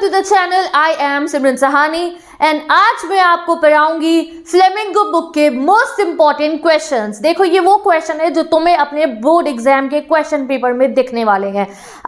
Welcome to the channel. I am Simran Sahani and आज मैं आपको पढ़ाऊंगी फ्लेमिंगो बुक के मोस्ट इंपॉर्टेंट क्वेश्चंस देखो ये वो क्वेश्चन है जो तुम्हें अपने बोर्ड एग्जाम के क्वेश्चन पेपर में दिखने वाले हैं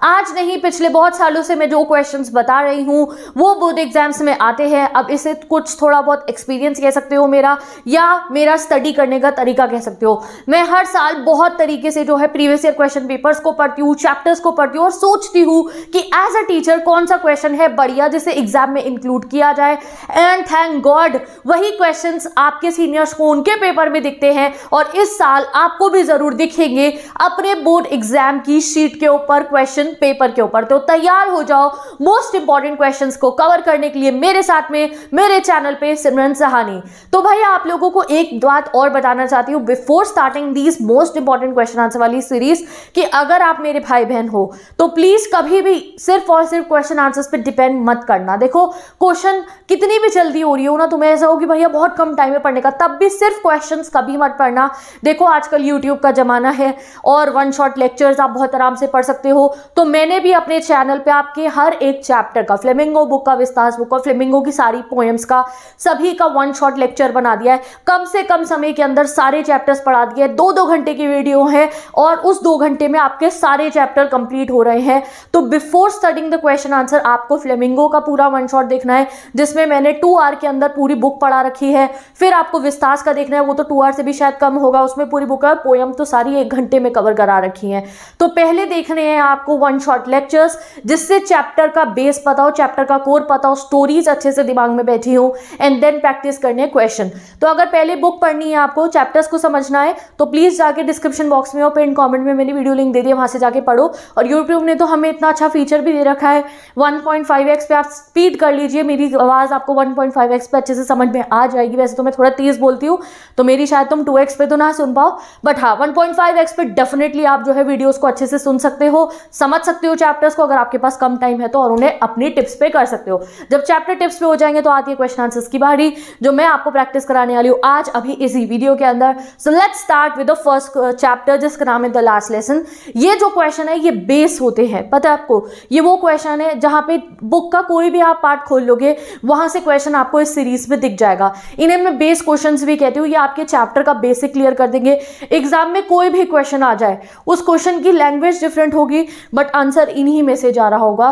आज नहीं पिछले बहुत सालों से मैं जो क्वेश्चंस बता रही हूँ वो बोर्ड एग्जाम्स में आते हैं अब इसे कुछ थोड़ा बहुत एक्सपीरियंस कह सकते हो मेरा या मेरा स्टडी करने का तरीका कह सकते हो मैं हर साल बहुत तरीके से जो है प्रीवियस ईयर क्वेश्चन पेपर्स को पढ़ती हूँ चैप्टर्स को पढ़ती हूँ और सोचती हूँ कि एज अ टीचर कौन सा क्वेश्चन है बढ़िया जिसे एग्जाम में इंक्लूड किया जाए एंड थैंक गॉड वही क्वेश्चन आपके सीनियर्स को उनके पेपर में दिखते हैं और इस साल आपको भी ज़रूर दिखेंगे अपने बोर्ड एग्जाम की शीट के ऊपर क्वेश्चन पेपर के ऊपर तो तैयार हो जाओ मोस्ट इंपॉर्टेंट क्वेश्चन को कवर करने के लिए मेरे साथ में मेरे चैनल पे सिमरन सहानी तो भाई आप लोगों को एक बात और बताना चाहती हूँ before starting these most important question answer वाली सीरीज कि अगर आप मेरे भाई बहन हो तो प्लीज़ कभी भी सिर्फ और सिर्फ क्वेश्चन आंसर्स पे डिपेंड मत करना देखो क्वेश्चन कितनी भी जल्दी हो रही हो ना तुम्हें ऐसा हो कि भैया बहुत कम टाइम है पढ़ने का तब भी सिर्फ क्वेश्चंस कभी मत पढ़ना देखो आजकल यूट्यूब का ज़माना है और वन शॉट लेक्चर्स आप बहुत आराम से पढ़ सकते हो तो मैंने भी अपने चैनल पर आपके हर एक चैप्टर का फ्लेमिंगो बुक का विस्तार बुक का फ्लेमिंगो की सारी पोएम्स का सभी का वन शॉट लेक्चर बना दिया है कम से कम समय के अंदर सारे चैप्टर्स पढ़ा दिए दो दो घंटे की वीडियो है और उस दो घंटे में आपके सारे चैप्टर कंप्लीट हो रहे हैं तो before studying the question answer आपको फ्लेमिंगो का पूरा वन शॉट देखना है जिसमें मैंने टू आर के अंदर पूरी बुक पढ़ा रखी है फिर आपको विस्तार का देखना है वो तो टू आर से भी शायद कम होगा उसमें पूरी बुक है पोएम तो सारी एक घंटे में कवर करा रखी है तो पहले देखने हैं आपको वन शॉर्ट लेक्चर्स जिससे चैप्टर का बेस पता हो चैप्टर का कोर पता हो स्टोरीज अच्छे से दिमाग में बैठी हो एंड देन प्रैक्टिस करने क्वेश्चन तो अगर पहले बुक पढ़नी है आपको चैप्टर्स को समझना है तो प्लीज़ जाके डिस्क्रिप्शन बॉक्स में और पिन कॉमेंट में मैंने वीडियो लिंक दे दिया वहां से जाके पढ़ो और यूट्यूब ने तो हमें इतना अच्छा फीचर भी दे रखा है वन पे आप स्पीड कर लीजिए मेरी आवाज़ आपको वन पॉइंट फाइव एक्स पे अच्छे से समझ में आ जाएगी वैसे तो मैं थोड़ा तेज़ बोलती हूँ तो मेरी शायद तुम टू एक्स पे तो ना सुन पाओ बट हाँ वन पॉइंट फाइव एक्स पे डेफिनेटली आप जो है वीडियोज़ को अच्छे से सुन सकते हो समझ सकते हो चैप्टर्स को अगर आपके पास कम टाइम है तो और उन्हें अपनी टिप्स पे कर सकते हो जब चैप्टर टिप्स पे हो जाएंगे तो आती है क्वेश्चन आंसर्स की बारी जो मैं आपको प्रैक्टिस कराने वाली हूँ आज अभी इसी वीडियो के अंदर so let's start with the first chapter जिसका नाम है द लास्ट लेसन ये जो क्वेश्चन है ये बेस होते हैं पता है आपको ये वो क्वेश्चन है जहाँ पे बुक का कोई भी आप पार्ट खोल लोगे वहाँ से क्वेश्चन आपको इस सीरीज में दिख जाएगा इन्हें मैं बेस क्वेश्चन भी कहती हूँ ये आपके चैप्टर का बेसिक क्लियर कर देंगे एग्जाम में कोई भी क्वेश्चन आ जाए उस क्वेश्चन की लैंग्वेज डिफरेंट होगी बट आंसर इन्हीं में से जा रहा होगा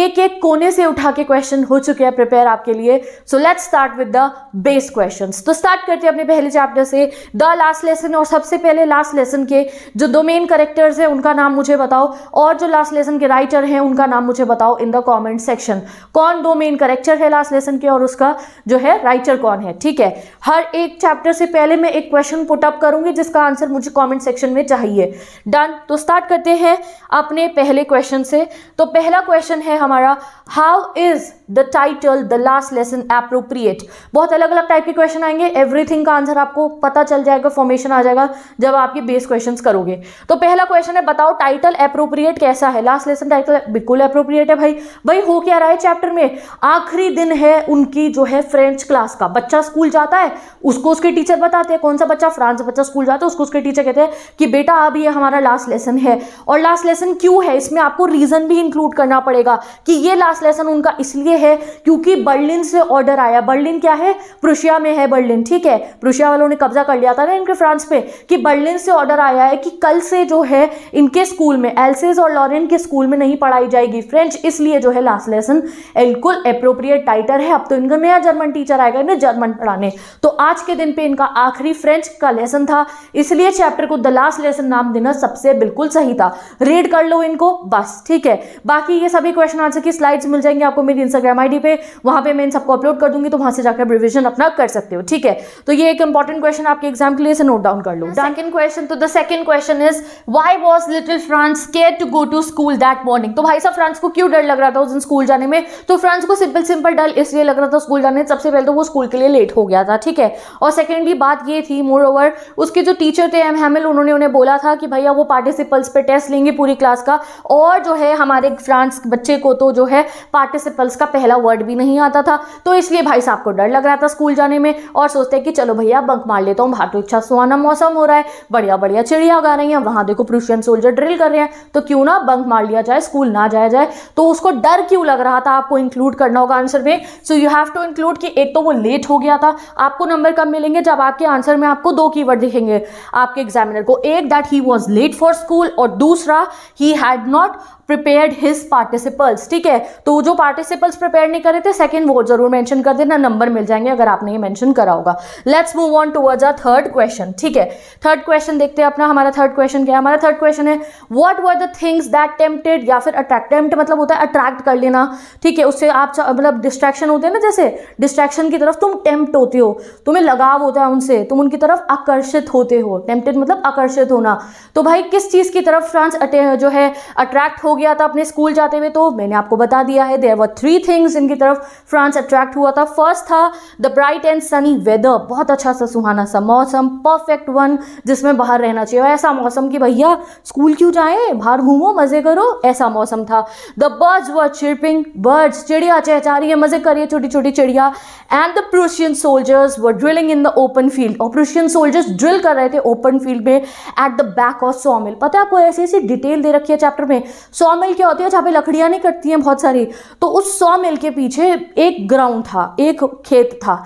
एक एक कोने से उठा के क्वेश्चन हो चुके हैं प्रिपेयर आपके लिए so let's start with the base question तो स्टार्ट करते हैं अपने पहले चैप्टर से द लास्ट लेसन और सबसे पहले लास्ट लेसन के जो दो मेन करेक्टर्स हैं उनका नाम मुझे बताओ और जो लास्ट लेसन के राइटर हैं उनका नाम मुझे बताओ इन द कॉमेंट सेक्शन कौन दो मेन करेक्टर है लास्ट लेसन के और और उसका जो है राइटर कौन है ठीक है हर एक चैप्टर से पहले मैं एक क्वेश्चन पुटअप करूंगी जिसका आंसर मुझे कमेंट सेक्शन में चाहिए डन तो स्टार्ट करते हैं अपने पहले क्वेश्चन से तो पहला क्वेश्चन है हमारा how is the title the last lesson appropriate बहुत अलग अलग टाइप के क्वेश्चन आएंगे एवरीथिंग का आंसर आपको पता चल जाएगा फॉर्मेशन आ जाएगा जब आपके बेस क्वेश्चन करोगे तो पहला क्वेश्चन है बताओ टाइटल अप्रोप्रिएट कैसा है लास्ट लेसन टाइटल बिल्कुल अप्रोप्रिएट है भाई भाई हो क्या रहा है चैप्टर में आखिरी दिन है उनकी जो है फ्रेंच क्लास का बच्चा स्कूल जाता है उसको उसके टीचर बताते हैं कौन सा बच्चा फ्रांस बच्चा स्कूल जाता है उसको उसके टीचर कहते हैं कि बेटा अब ये हमारा लास्ट लेसन है और लास्ट लेसन क्यों है इसमें आपको रीज़न भी इंक्लूड करना पड़ेगा कि ये लास्ट लेसन उनका इसलिए है क्योंकि बर्लिन से ऑर्डर आया बर्लिन क्या है प्रुशिया में है बर्लिन ठीक है प्रुशिया वालों ने कब्जा कर लिया था ना इनके फ्रांस पे कि बर्लिन से ऑर्डर आया है कि कल से जो है इनके स्कूल में एल्सेज और लॉरेन के स्कूल में नहीं पढ़ाई जाएगी फ्रेंच इसलिए जो है लास्ट लेसन बिल्कुल अप्रोप्रिएट टाइटर है अब तो इनका नया जर्मन टीचर आएगा इन्हें जर्मन पढ़ाने तो आज के दिन पे इनका आखिरी फ्रेंच का लेसन था इसलिए चैप्टर को द लास्ट लेसन नाम देना सबसे बिल्कुल सही था रीड कर लो इनको बस ठीक है बाकी ये सभी क्वेश्चन आंसर की स्लाइड्स मिल जाएंगे आपको मेरी इंस्टाग्राम इंस्टाग्राम आईडी पे वहाँ पे मैं इन सबको अपलोड कर दूंगी तो वहाँ से जाकर आप रिविजन अपना कर सकते हो ठीक है तो ये एक इंपॉर्टेंट क्वेश्चन आपके एग्जाम के लिए से नोट डाउन कर लो सेकंड क्वेश्चन तो the second question is why was little Franz scared to go to school that morning तो भाई साहब फ्रांस को क्यों डर लग रहा था उस दिन स्कूल जाने में तो फ्रांस को सिंपल सिंपल डर इसलिए लग रहा था स्कूल जाने सबसे पहले तो वो स्कूल के लिए लेट हो गया था ठीक है और सेकेंडली बात ये थी मोर ओवर उसके जो टीचर थे एम हेमिल उन्होंने उन्हें बोला था कि भैया वो पार्टिसिपल्स पे टेस्ट लेंगे पूरी क्लास का और जो है हमारे फ्रांस बच्चे को तो जो है पार्टिसिपल्स का पहला वर्ड भी नहीं आता था तो इसलिए भाई साहब को डर लग रहा था स्कूल जाने में और सोचते हैं कि चलो भैया बंक मार लेता हूँ भारत अच्छा सुहाना मौसम हो रहा है बढ़िया बढ़िया चिड़िया गा रही हैं वहाँ देखो प्रूशियन सोल्जर ड्रिल कर रहे हैं तो क्यों ना बंक मार लिया जाए स्कूल ना जाया जाए तो उसको डर क्यों लग रहा था आपको इंक्लूड करना होगा आंसर में so you have to include कि एक तो वो लेट हो गया था आपको नंबर कम मिलेंगे जब आपके आंसर में आपको दो की दिखेंगे आपके एग्जामिनर को एक that he was late for school और दूसरा he had not prepared his participles ठीक है तो जो पार्टिसिपल्स प्रिपेयर नहीं करे थे सेकेंड वो जरूर मैंशन कर देना नंबर मिल जाएंगे अगर आपने ये मैंशन करा होगा let's move on towards our third question ठीक है थर्ड क्वेश्चन देखते हैं अपना हमारा थर्ड क्वेश्चन क्या है हमारा थर्ड क्वेश्चन है what were the things that tempted या फिर अट्रैक्ट मतलब होता है अट्रैक्ट कर लेना ठीक है उससे आप मतलब डिस्ट्रैक्शन होते हैं ना जैसे डिस्ट्रैक्शन की तरफ तुम टेम्प्ट होते हो तुम्हें लगाव होता है उनसे तुम उनकी तरफ आकर्षित होते हो टेम्पटेड मतलब आकर्षित होना तो भाई किस चीज़ की तरफ फ्रांस जो है अट्रैक्ट हो गया था अपने स्कूल जाते हुए तो मैंने आपको बता दिया है देर वर थ्री थिंग्स इनकी तरफ फ्रांस अट्रैक्ट हुआ था फर्स्ट था the bright and sunny weather बहुत अच्छा सा सुहाना सा मौसम परफेक्ट वन जिसमें बाहर रहना चाहिए ऐसा मौसम कि भैया स्कूल क्यों जाए बाहर घूमो मज़े करो ऐसा मौसम था the birds were chirping birds चिड़िया चहचा रही है मज़े करिए छोटी छोटी चिड़िया and the Prussian soldiers were drilling in the open field और प्रूशियन सोल्जर्स ड्रिल कर रहे थे ओपन फील्ड में at the back of sawmill पता है आपको ऐसी ऐसी डिटेल दे रखी है चैप्टर में सो सौ मिल क्या होती है जहाँ पे लकड़ियाँ नहीं कटती हैं बहुत सारी तो उस सौ मिल के पीछे एक ग्राउंड था एक खेत था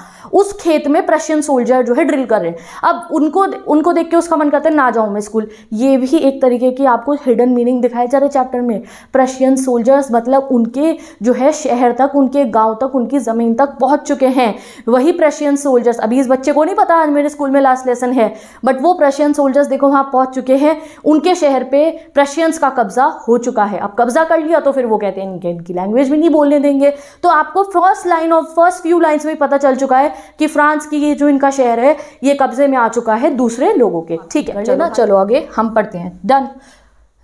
उस खेत में प्रशियन सोल्जर जो है ड्रिल कर रहे हैं अब उनको उनको देख के उसका मन करता है ना जाऊँ मैं स्कूल ये भी एक तरीके की आपको हिडन मीनिंग दिखाई जा रही चैप्टर में प्रशियन सोल्जर्स मतलब उनके जो है शहर तक उनके गाँव तक उनकी ज़मीन तक पहुँच चुके हैं वही प्रशियन सोल्जर्स अभी इस बच्चे को नहीं पता आज मेरे स्कूल में लास्ट लेसन है बट वो प्रशियन सोल्जर्स देखो वहाँ पहुँच चुके हैं उनके शहर पर प्रशियंस का कब्ज़ा हो चुका चुका है अब कब्जा कर लिया तो फिर वो कहते हैं इनके इनकी लैंग्वेज भी नहीं बोलने देंगे तो आपको first line of first few lines में पता चल चुका है कि फ्रांस की ये जो इनका शहर है ये कब्जे में आ चुका है दूसरे लोगों के ठीक है ना चलो आगे हम पढ़ते हैं done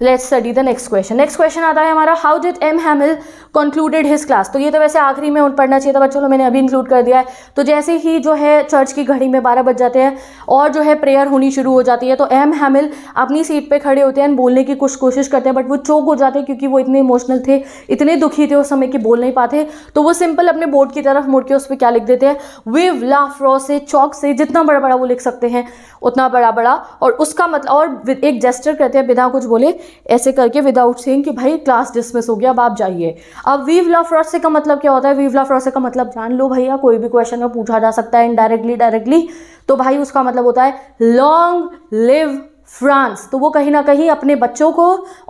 let's study the next question next question आता है हमारा how did M Hamel concluded his class तो ये तो वैसे आखिरी में पढ़ना चाहिए था बट चलो मैंने अभी इंक्लूड कर दिया है तो जैसे ही जो है चर्च की घड़ी में बारह बज जाते हैं और जो है प्रेयर होनी शुरू हो जाती है तो एम हैमिल अपनी सीट पर खड़े होते हैं बोलने की कुछ कोशिश करते हैं बट वो चौक हो जाते हैं क्योंकि वो इतने इमोशनल थे इतने दुखी थे उस समय कि बोल नहीं पाते तो वो सिंपल अपने बोर्ड की तरफ मुड़ के उस पर क्या लिख देते हैं विव लाफ्रॉ से चौक से जितना बड़ा बड़ा वो लिख सकते हैं उतना बड़ा बड़ा और उसका मतलब और एक जेस्टर करते हैं बिना कुछ बोले ऐसे करके विदाउट सेइंग कि भाई क्लास डिसमिस हो गया अब आप जाइए अब वीव ला फ्रॉसे का मतलब क्या होता है वीव ला फ्रॉसे का मतलब जान लो भैया कोई भी क्वेश्चन में पूछा जा सकता है इनडायरेक्टली डायरेक्टली तो भाई उसका मतलब होता है लॉन्ग लिव फ्रांस तो वो कहीं ना कहीं अपने बच्चों को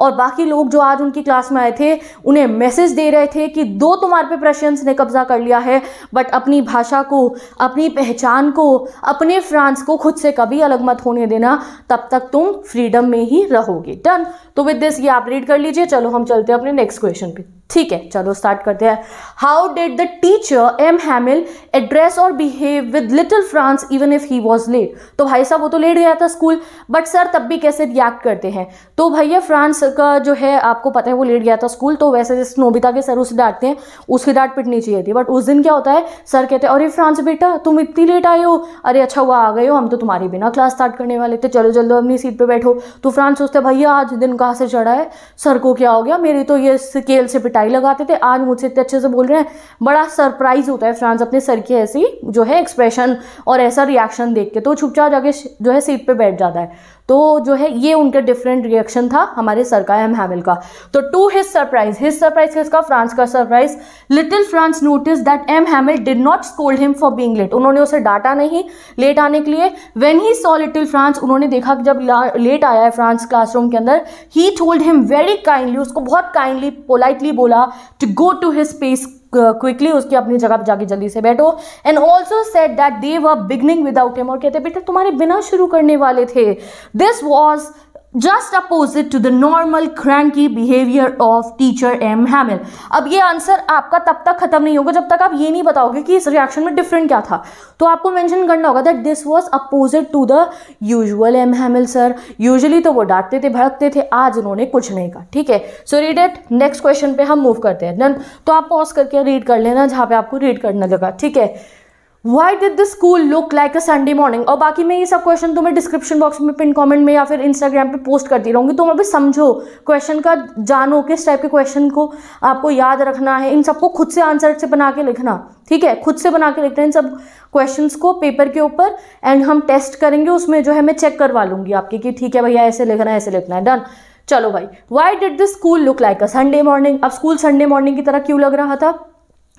और बाकी लोग जो आज उनकी क्लास में आए थे उन्हें मैसेज दे रहे थे कि दो तुम्हारे पे प्रशंस ने कब्जा कर लिया है बट अपनी भाषा को अपनी पहचान को अपने फ्रांस को खुद से कभी अलग मत होने देना तब तक तुम फ्रीडम में ही रहोगे डन तो विद दिस ये आप रीड कर लीजिए चलो हम चलते हैं अपने नेक्स्ट क्वेश्चन पे ठीक है चलो स्टार्ट करते हैं how did the teacher M Hamel address और behave with little Franz even if he was late तो भाई साहब वो तो लेट गया था स्कूल बट सर तब भी कैसे रिएक्ट करते हैं तो भैया फ्रांस का जो है आपको पता है वो लेट गया था स्कूल तो वैसे जैसे नोबिता के सर उसे डांटते हैं उसकी डांट पिटनी चाहिए थी बट उस दिन क्या होता है सर कहते हैं अरे फ्रांस बेटा तुम इतनी लेट आए हो अरे अच्छा हुआ आ गए हो हम तो तुम्हारी बिना क्लास स्टार्ट करने वाले थे चलो जल्दो अपनी सीट पर बैठो तो फ्रांस सोचते भैया आज दिन कहाँ से चढ़ा है सर को क्या हो गया मेरी तो ये स्केल से पिटाई लगाते थे आज मुझसे इतने अच्छे से बोल रहे हैं बड़ा सरप्राइज होता है फ्रांस अपने सर की ऐसी जो है एक्सप्रेशन और ऐसा रिएक्शन देख के तो छुपचाप जाके जो है सीट पर बैठ जाता है तो जो है ये उनका डिफरेंट रिएक्शन था हमारे एम हैवेल का तो to his surprise his surprise किसका फ्रांस का surprise little Franz notice that M Hamel did not scold him for being late उन्होंने उसे डांटा नहीं लेट आने के लिए when he saw little Franz उन्होंने देखा कि जब लेट आया है फ्रांस क्लासरूम के अंदर he told him very kindly उसको बहुत काइंडली पोलाइटली बोला to go to his space quickly उसकी अपनी जगह पर जाके जल्दी से बैठो and also said that they were beginning without him और कहते बेटा तुम्हारे बिना शुरू करने वाले थे this was just opposite to the normal cranky behaviour of teacher M Hamel अब ये आंसर आपका तब तक खत्म नहीं होगा जब तक आप ये नहीं बताओगे कि इस रिएक्शन में डिफरेंट क्या था तो आपको मैंशन करना होगा that this was opposite to the usual M Hamel sir usually तो वो डांटते थे भड़कते थे आज उन्होंने कुछ नहीं कहा ठीक है so read at next question पे हम मूव करते हैं डन तो आप पॉज करके रीड कर लेना जहाँ पे आपको रीड करना लगा ठीक है why did the school look like a Sunday morning और बाकी मैं ये सब क्वेश्चन तुम्हें डिस्क्रिप्शन बॉक्स में पिन कमेंट में या फिर इंस्टाग्राम पे पोस्ट करती रहूँगी तुम अभी समझो क्वेश्चन का जानो किस टाइप के क्वेश्चन को आपको याद रखना है इन सबको खुद से आंसर से बना के लिखना ठीक है खुद से बना के लिखना इन सब क्वेश्चन को पेपर के ऊपर एंड हम टेस्ट करेंगे उसमें जो है मैं चेक करवा लूँगी आपकी कि ठीक है भैया ऐसे लिखना है ऐसे लिखना है डन चलो भाई why did the school look like a Sunday morning अब स्कूल संडे मॉर्निंग की तरह क्यों लग रहा था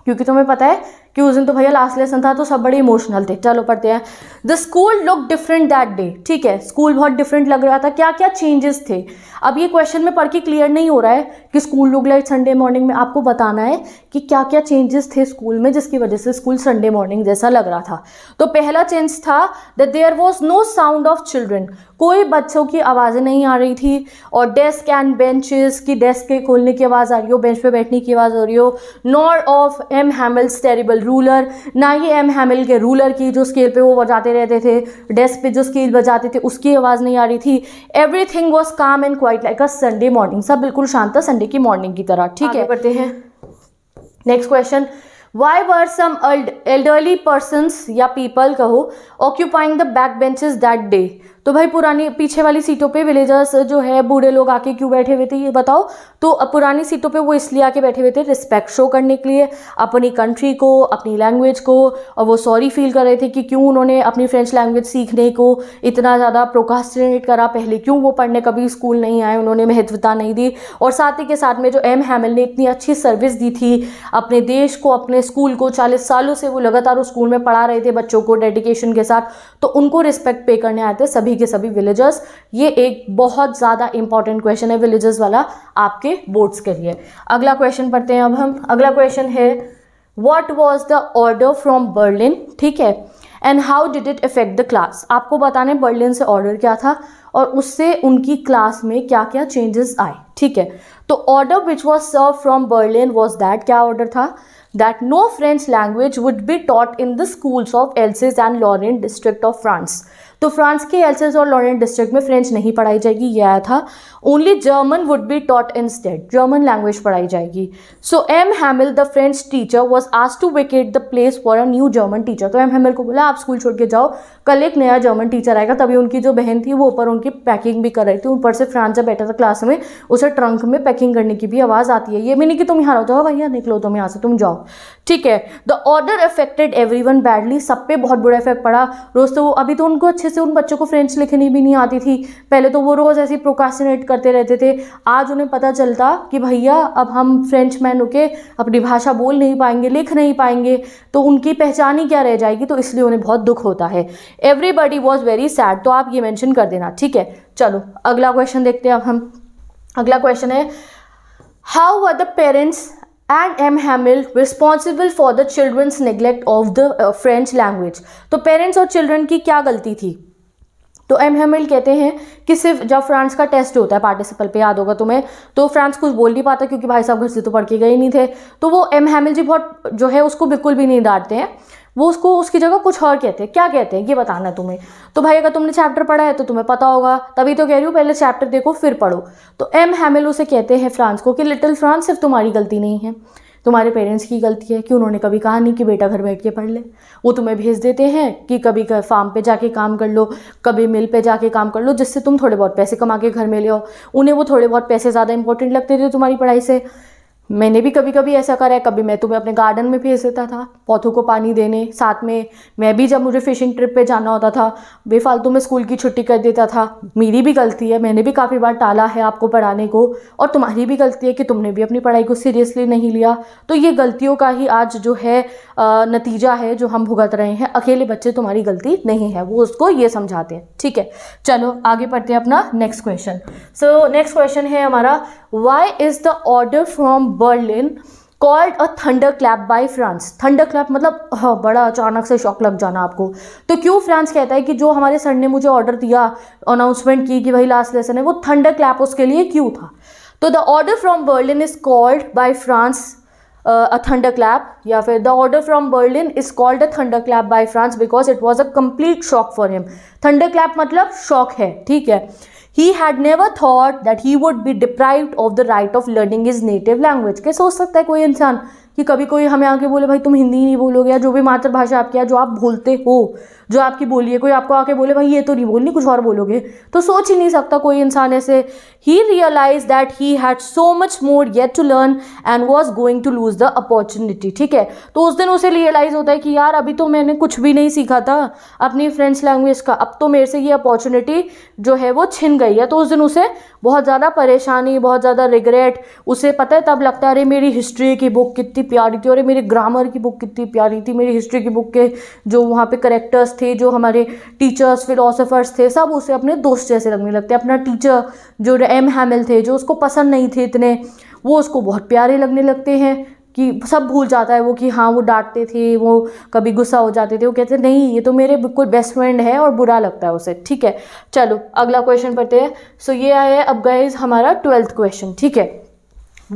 क्योंकि तुम्हें पता है कि उस दिन तो भैया लास्ट लेसन था तो सब बड़े इमोशनल थे चलो पढ़ते हैं the school look different that day ठीक है स्कूल बहुत डिफरेंट लग रहा था क्या क्या चेंजेस थे अब ये क्वेश्चन में पढ़ के क्लियर नहीं हो रहा है कि school look like Sunday morning में आपको बताना है कि क्या क्या चेंजेस थे स्कूल में जिसकी वजह से स्कूल संडे मॉर्निंग जैसा लग रहा था तो पहला चेंज था that there was no sound of children कोई बच्चों की आवाज़ें नहीं आ रही थी और डेस्क एंड बेंचेस की डेस्क के खोलने की आवाज़ आ रही हो बेंच पे बैठने की आवाज़ आ रही हो nor of M Hamel's terrible ruler ना ही एम हैमिल के रूलर की जो स्केल पे वो बजाते रहते थे डेस्क पे जो स्केल बजाते थे उसकी आवाज़ नहीं आ रही थी everything was calm and quiet like a Sunday morning सब बिल्कुल शांत था संडे की मॉर्निंग की तरह ठीक है करते हैं next question why were some elderly persons या पीपल कहो occupying the back benches that day तो भाई पुरानी पीछे वाली सीटों पे विलेजर्स जो है बूढ़े लोग आके क्यों बैठे हुए थे ये बताओ तो पुरानी सीटों पे वो इसलिए आके बैठे हुए थे रिस्पेक्ट शो करने के लिए अपनी कंट्री को अपनी लैंग्वेज को और वो सॉरी फील कर रहे थे कि क्यों उन्होंने अपनी फ्रेंच लैंग्वेज सीखने को इतना ज़्यादा प्रोकास्टिनेट करा पहले क्यों वो पढ़ने कभी स्कूल नहीं आए उन्होंने महत्वता नहीं दी और साथ ही के साथ में जो एम हैमिल ने इतनी अच्छी सर्विस दी थी अपने देश को अपने स्कूल को चालीस सालों से वो लगातार उस स्कूल में पढ़ा रहे थे बच्चों को डेडिकेशन के साथ तो उनको रिस्पेक्ट पे करने आए थे सभी सभी के सभी विलेजर्स ये एक बहुत ज़्यादा इंपॉर्टेंट क्वेश्चन है विलेजर्स वाला आपके बोर्ड्स के लिए अगला क्वेश्चन पढ़ते हैं अब हम अगला क्वेश्चन है what was the order from Berlin ठीक है and how did it effect the class आपको बताने बर्लिन से ऑर्डर क्या था और उससे उनकी क्लास में क्या क्या चेंजेस आए ठीक है तो order which was served from Berlin was that क्या ऑर्डर था that no French language would be taught in the schools of Alsace and Lorraine district of France तो फ्रांस के एल्सेस और लॉरेंट डिस्ट्रिक्ट में फ्रेंच नहीं पढ़ाई जाएगी यह आया था only German would be taught in state German language पढ़ाई जाएगी so M Hamel the French teacher was आज to vacate the place for a new German teacher तो एम हैमिल को बोला आप स्कूल छोड़ के जाओ कल एक नया जर्मन टीचर आएगा तभी उनकी जो बहन थी वो ऊपर उनकी पैकिंग भी कर रही थी ऊपर से फ्रांस जब बैठा था क्लास में उसे ट्रंक में पैकिंग करने की भी आवाज़ आती है ये भी नहीं कि तुम यहाँ रहो जाओ तो भैया निकलो तुम यहाँ से तुम जाओ ठीक है the order affected everyone badly सब पे बहुत बुरा इफेक्ट पड़ा रोज तो वो अभी तो उनको अच्छे से उन बच्चों को फ्रेंच लिखनी भी नहीं आती थी पहले तो वो रोज़ ऐसे प्रोकाशनेट करते रहते थे आज उन्हें पता चलता कि भैया अब हम फ्रेंच मैन के अपनी भाषा बोल नहीं पाएंगे लिख नहीं पाएंगे तो उनकी पहचान ही क्या रह जाएगी तो इसलिए उन्हें बहुत दुख होता है एवरीबडी वॉज वेरी सैड तो आप ये मैंशन कर देना ठीक है चलो अगला क्वेश्चन देखते हैं अब हम अगला क्वेश्चन है how are the parents and M Hamel responsible for the children's neglect of the French language तो पेरेंट्स और चिल्ड्रन की क्या गलती थी तो एम हेमिल कहते हैं कि सिर्फ जब फ्रांस का टेस्ट होता है पार्टिसिपल पे याद होगा तुम्हें तो फ्रांस कुछ बोल नहीं पाता क्योंकि भाई साहब घर से तो पढ़ के गए नहीं थे तो वो एम हेमिल जी बहुत जो है उसको बिल्कुल भी नहीं डांटते हैं वो उसको उसकी जगह कुछ और कहते हैं क्या कहते हैं ये बताना है तुम्हें तो भाई अगर तुमने चैप्टर पढ़ा है तो तुम्हें पता होगा तभी तो कह रही हूँ पहले चैप्टर देखो फिर पढ़ो तो एम हैमिल उसे कहते हैं फ्रांस को कि लिटिल फ्रांस सिर्फ तुम्हारी गलती नहीं है तुम्हारे पेरेंट्स की गलती है कि उन्होंने कभी कहा नहीं कि बेटा घर बैठ के पढ़ ले वो तुम्हें भेज देते हैं कि कभी फार्म पे जाके काम कर लो कभी मिल पे जाके काम कर लो जिससे तुम थोड़े बहुत पैसे कमा के घर में ले आओ उन्हें वो थोड़े बहुत पैसे ज़्यादा इंपॉर्टेंट लगते थे तुम्हारी पढ़ाई से मैंने भी कभी कभी ऐसा करा है कभी मैं तुम्हें अपने गार्डन में भेज देता था पौधों को पानी देने साथ में मैं भी जब मुझे फ़िशिंग ट्रिप पे जाना होता था बेफालतू में स्कूल की छुट्टी कर देता था मेरी भी गलती है मैंने भी काफ़ी बार टाला है आपको पढ़ाने को और तुम्हारी भी गलती है कि तुमने भी अपनी पढ़ाई को सीरियसली नहीं लिया तो ये गलतियों का ही आज जो है नतीजा है जो हम भुगत रहे हैं अकेले बच्चे तुम्हारी गलती नहीं है वो उसको ये समझाते हैं ठीक है चलो आगे पढ़ते हैं अपना next question so next question है हमारा why is the order from Berlin called a thunderclap by Franz thunderclap मतलब हाँ बड़ा अचानक से शॉक लग जाना आपको तो क्यों फ्रांस कहता है कि जो हमारे सर ने मुझे ऑर्डर दिया अनाउंसमेंट की कि भाई लास्ट लेसन है वो थंडर क्लैप उसके लिए क्यों था तो the order from Berlin is called by Franz a thunderclap या फिर the order from Berlin is called a thunderclap by Franz because it was a complete shock for him thunderclap मतलब shock है ठीक है he had never thought that he would be deprived of the right of learning his native language. कैसे हो सकता है कोई इंसान कि कभी कोई हमें आके बोले भाई तुम हिंदी नहीं बोलोगे या जो भी मातृभाषा आपकी है जो आप बोलते हो जो आपकी बोली है कोई आपको आके बोले भाई ये तो नहीं बोलनी कुछ और बोलोगे तो सोच ही नहीं सकता कोई इंसान ऐसे ही realise that he had so much more yet to learn and was going to lose the opportunity ठीक है तो उस दिन उसे रियलाइज़ होता है कि यार अभी तो मैंने कुछ भी नहीं सीखा था अपनी फ्रेंड्स लैंग्वेज का अब तो मेरे से ये अपॉर्चुनिटी जो है वो छिन गई है तो उस दिन उसे बहुत ज़्यादा परेशानी बहुत ज़्यादा रिग्रेट उसे पता है तब लगता है अरे मेरी हिस्ट्री की बुक कितनी प्यारी थी और मेरी ग्रामर की बुक कितनी प्यारी थी मेरी हिस्ट्री की बुक के जो वहाँ पे करेक्टर्स थे जो हमारे टीचर्स फिलोसफर्स थे सब उसे अपने दोस्त जैसे लगने लगते अपना टीचर जो एम हैमिल थे जो उसको पसंद नहीं थे इतने वो उसको बहुत प्यारे लगने लगते हैं कि सब भूल जाता है वो कि हाँ वो डांटते थे वो कभी गुस्सा हो जाते थे वो कहते नहीं ये तो मेरे बिल्कुल बेस्ट फ्रेंड है और बुरा लगता है उसे ठीक है चलो अगला क्वेश्चन पढ़ते हैं सो so, ये आया है अब गाइज हमारा ट्वेल्थ क्वेश्चन ठीक है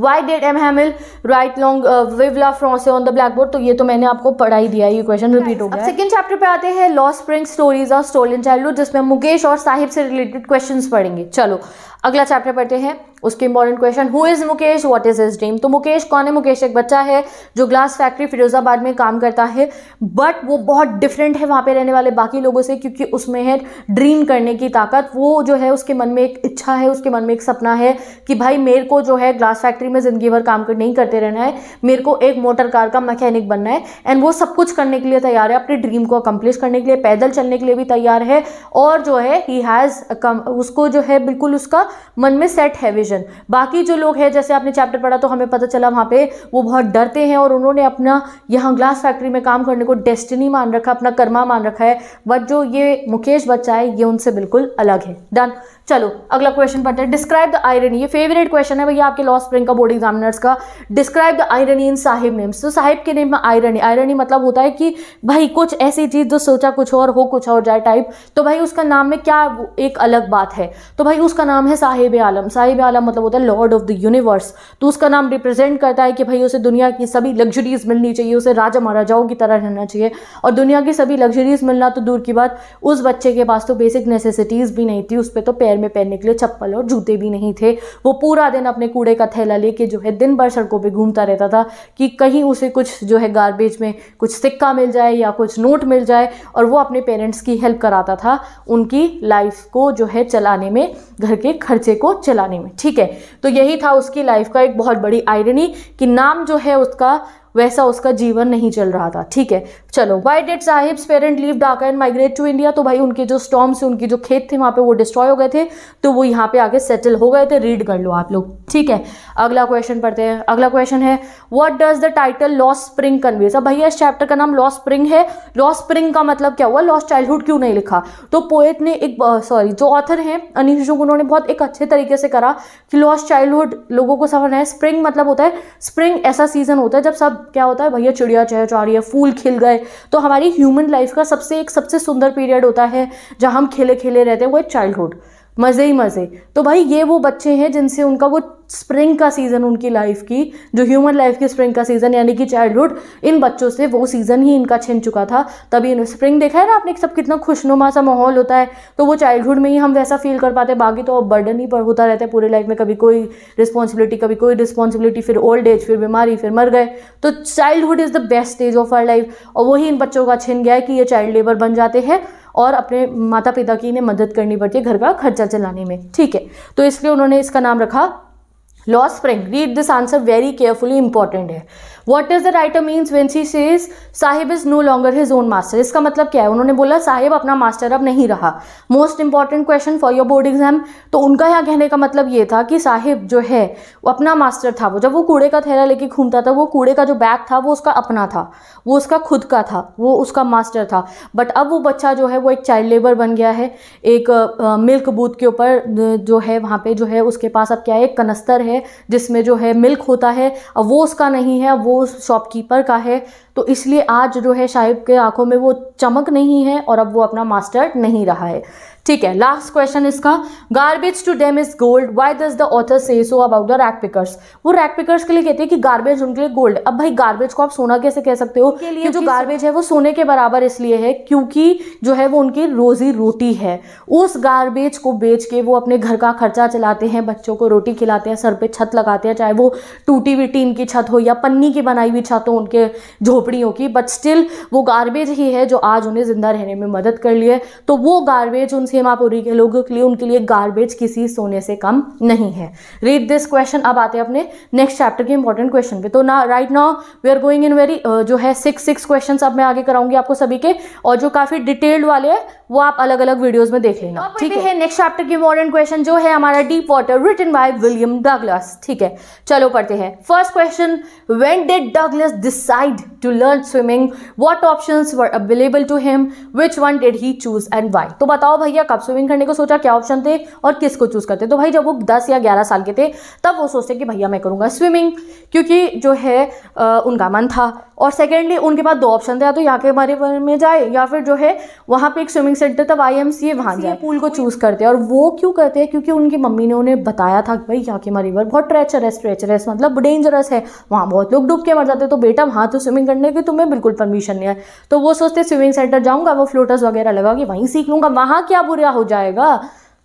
why did M Hamel write long vive la France on the blackboard तो ये तो मैंने आपको पढ़ा ही दिया ये क्वेश्चन रिपीट हो गया सेकंड चैप्टर पे आते हैं लॉ spring stories of stolen childhood जिसमें मुकेश और साहिब से रिलेटेड क्वेश्चंस पढ़ेंगे चलो अगला चैप्टर पढ़ते हैं उसके important question who is Mukesh what is his dream तो मुकेश कौन है मुकेश एक बच्चा है जो ग्लास फैक्ट्री फिरोजाबाद में काम करता है बट वो बहुत डिफरेंट है वहाँ पे रहने वाले बाकी लोगों से क्योंकि उसमें है ड्रीम करने की ताकत वो जो है उसके मन में एक इच्छा है उसके मन में एक सपना है कि भाई मेरे को जो है ग्लास फैक्ट्री में ज़िंदगी भर काम कर, नहीं करते रहना है मेरे को एक मोटर कार का मैकेनिक बनना है एंड वो सब कुछ करने के लिए तैयार है अपने ड्रीम को अकम्प्लिश करने के लिए पैदल चलने के लिए भी तैयार है और जो है ही हैज़ उसको जो है बिल्कुल उसका मन में सेट है विजन बाकी जो लोग हैं जैसे आपने चैप्टर पढ़ा तो हमें पता चला वहाँ पे वो बहुत डरते हैं और उन्होंने अपना यहाँ ग्लास फैक्ट्री में काम करने को डेस्टिनी मान रखा अपना कर्मा मान रखा है बट जो ये मुकेश बच्चा है ये उनसे बिल्कुल अलग है डन चलो अगला क्वेश्चन पढ़ते हैं डिस्क्राइब द आयरनी ये फेवरेट क्वेश्चन है भैया आपके लॉ स्प्रिंग का बोर्ड एग्जामिनर्स का describe the irony in Saheb names तो साहिब के नेम में आयरनी आयरनी मतलब होता है कि भाई कुछ ऐसी चीज़ जो सोचा कुछ और हो कुछ और जाए टाइप तो भाई उसका नाम में क्या एक अलग बात है तो भाई उसका नाम है है साहिब आलम साहिब आलम मतलब होता है लॉर्ड ऑफ द यूनिवर्स तो उसका नाम रिप्रेजेंट करता है कि भाई उसे दुनिया की सभी लग्जरीज मिलनी चाहिए उसे राजा महाराजाओं की तरह रहना चाहिए और दुनिया की सभी लग्जरीज मिलना तो दूर की बात उस बच्चे के पास तो बेसिक नेसेसिटीज़ भी नहीं थी उस पर तो पैर में पहनने के लिए चप्पल और जूते भी नहीं थे वो पूरा दिन अपने कूड़े का थैला लेके जो है दिन भर सड़कों पर घूमता रहता था कि कहीं उसे कुछ जो है गार्बेज में कुछ सिक्का मिल जाए या कुछ नोट मिल जाए और वो अपने पेरेंट्स की हेल्प कराता था उनकी लाइफ को जो है चलाने में घर के खर्चे को चलाने में ठीक है तो यही था उसकी लाइफ का एक बहुत बड़ी आयरनी कि नाम जो है उसका वैसा उसका जीवन नहीं चल रहा था ठीक है चलो why did Saheb's parent leave Dhaka and migrate to India तो भाई उनके जो स्टॉम से उनके जो खेत थे वहाँ पे वो डिस्ट्रॉय हो गए थे तो वो यहाँ पे आके सेटल हो गए थे रीड कर लो आप लोग ठीक है अगला क्वेश्चन पढ़ते हैं अगला क्वेश्चन है what does the title lost spring convey सब भैया इस चैप्टर का नाम लॉस स्प्रिंग है लॉस स्प्रिंग का मतलब क्या हुआ लॉस चाइल्डहुड क्यों नहीं लिखा तो पोएट ने एक सॉरी जो ऑथर हैं अनिश जो उन्होंने बहुत एक अच्छे तरीके से करा कि लॉस चाइल्डहुड लोगों को समझना है स्प्रिंग मतलब होता है स्प्रिंग ऐसा सीजन होता है जब सब क्या होता है भैया चिड़िया चाह रही है फूल खिल गए तो हमारी ह्यूमन लाइफ का सबसे एक सबसे सुंदर पीरियड होता है जहाँ हम खेले खेले रहते हैं वो है चाइल्डहुड मज़े ही मज़े तो भाई ये वो बच्चे हैं जिनसे उनका वो स्प्रिंग का सीज़न उनकी लाइफ की जो ह्यूमन लाइफ की स्प्रिंग का सीज़न यानी कि चाइल्डहुड इन बच्चों से वो सीज़न ही इनका छिन चुका था तभी इन्होंने स्प्रिंग देखा है ना आपने सब कितना खुशनुमा सा माहौल होता है तो वो चाइल्डहुड में ही हम वैसा फील कर पाते बाकी तो अब बर्डन ही होता रहता है पूरे लाइफ में कभी कोई रिस्पॉन्सिबिलिटी कभी कोई रिस्पॉन्सिबिलिटी फिर ओल्ड एज फिर बीमारी फिर मर गए तो childhood is the best age of our life और वही इन बच्चों का छिन गया है कि ये चाइल्ड लेबर बन जाते हैं और अपने माता पिता की इन्हें मदद करनी पड़ती है घर का खर्चा चलाने में ठीक है तो इसलिए उन्होंने इसका नाम रखा लॉ spring read this answer very carefully important है what is the writer means when he says Saheb is no longer his own master इसका मतलब क्या है उन्होंने बोला साहिब अपना मास्टर अब नहीं रहा most important question for your board exam तो उनका यहाँ कहने का मतलब ये था कि साहिब जो है वो अपना मास्टर था वो जब वो कूड़े का थैला लेके घूमता था वो कूड़े का जो बैग था वो उसका अपना था वो उसका खुद का था वो उसका मास्टर था बट अब वो बच्चा जो है वो एक चाइल्ड लेबर बन गया है एक मिल्क बूथ के ऊपर जो है वहाँ पे जो है उसके पास अब क्या है एक कनस्तर है जिसमें जो है मिल्क होता है अब वो उसका नहीं है अब वो शॉपकीपर का है तो इसलिए आज जो है शाहिब के आंखों में वो चमक नहीं है और अब वो अपना मास्टर नहीं रहा है ठीक है लास्ट क्वेश्चन इसका garbage to them is gold why does the author say so about the rag pickers वो रैक पिकर्स के लिए कहते हैं कि गार्बेज उनके लिए गोल्ड अब भाई गार्बेज को आप सोना कैसे कह सकते हो लिए जो गार्बेज है वो सोने के बराबर इसलिए है क्योंकि जो है वो उनकी रोजी रोटी है उस गार्बेज को बेच के वो अपने घर का खर्चा चलाते हैं बच्चों को रोटी खिलाते हैं सर पर छत लगाते हैं चाहे वो टूटी हुई टीन की छत हो या पन्नी की बनाई हुई छत हो उनके झोपड़ियों की बट स्टिल वो गार्बेज ही है जो आज उन्हें जिंदा रहने में मदद कर लिए है तो वो गार्बेज उनसे इसलिए सीमापुरी के लोगों के लिए उनके लिए गार्बेज किसी सोने से कम नहीं है रीड दिस क्वेश्चन अब आते हैं अपने नेक्स्ट चैप्टर के इंपॉर्टेंट क्वेश्चन पे तो ना right now we are going in very जो है सिक्स सिक्स क्वेश्चन अब मैं आगे कराऊंगी आपको सभी के और जो काफ़ी डिटेल्ड वाले हैं वो आप अलग अलग वीडियोज में देख लेना ठीक है नेक्स्ट चैप्टर के इंपॉर्टेंट क्वेश्चन जो है हमारा deep water written by William Douglas ठीक है चलो पढ़ते हैं first question when did Douglas decide to learn swimming what option available to him which one did he choose and why तो बताओ भैया कब स्विमिंग करने को सोचा क्या ऑप्शन थे और किस को चूज़ करते तो भाई जब वो दस या ग्यारह साल के थे तब वो सोचते कि भैया मैं करूँगा स्विमिंग क्योंकि जो है आ, उनका मन था और सेकेंडली उनके पास दो ऑप्शन थे या तो यहाँ के बारे में जाए या फिर जो है वहाँ पे एक स्विमिंग सेंटर तब आई एम सी वहाँ जाए पूल को चूज़ करते हैं और वो क्यों करते हैं क्योंकि उनकी मम्मी ने उन्हें बताया था कि भाई यहाँ के हमारे रिवर बहुत ट्रेचरस ट्रेचरस मतलब डेंजरस है वहाँ बहुत लोग डूब के मर जाते तो बेटा वहाँ तो स्विमिंग करने की तुम्हें बिल्कुल परमिशन नहीं है तो वो सोचते स्विमिंग सेंटर जाऊँगा वो फ्लोटर्स वगैरह लगाओगे वहीं सीख लूँगा वहाँ क्या बुरा हो जाएगा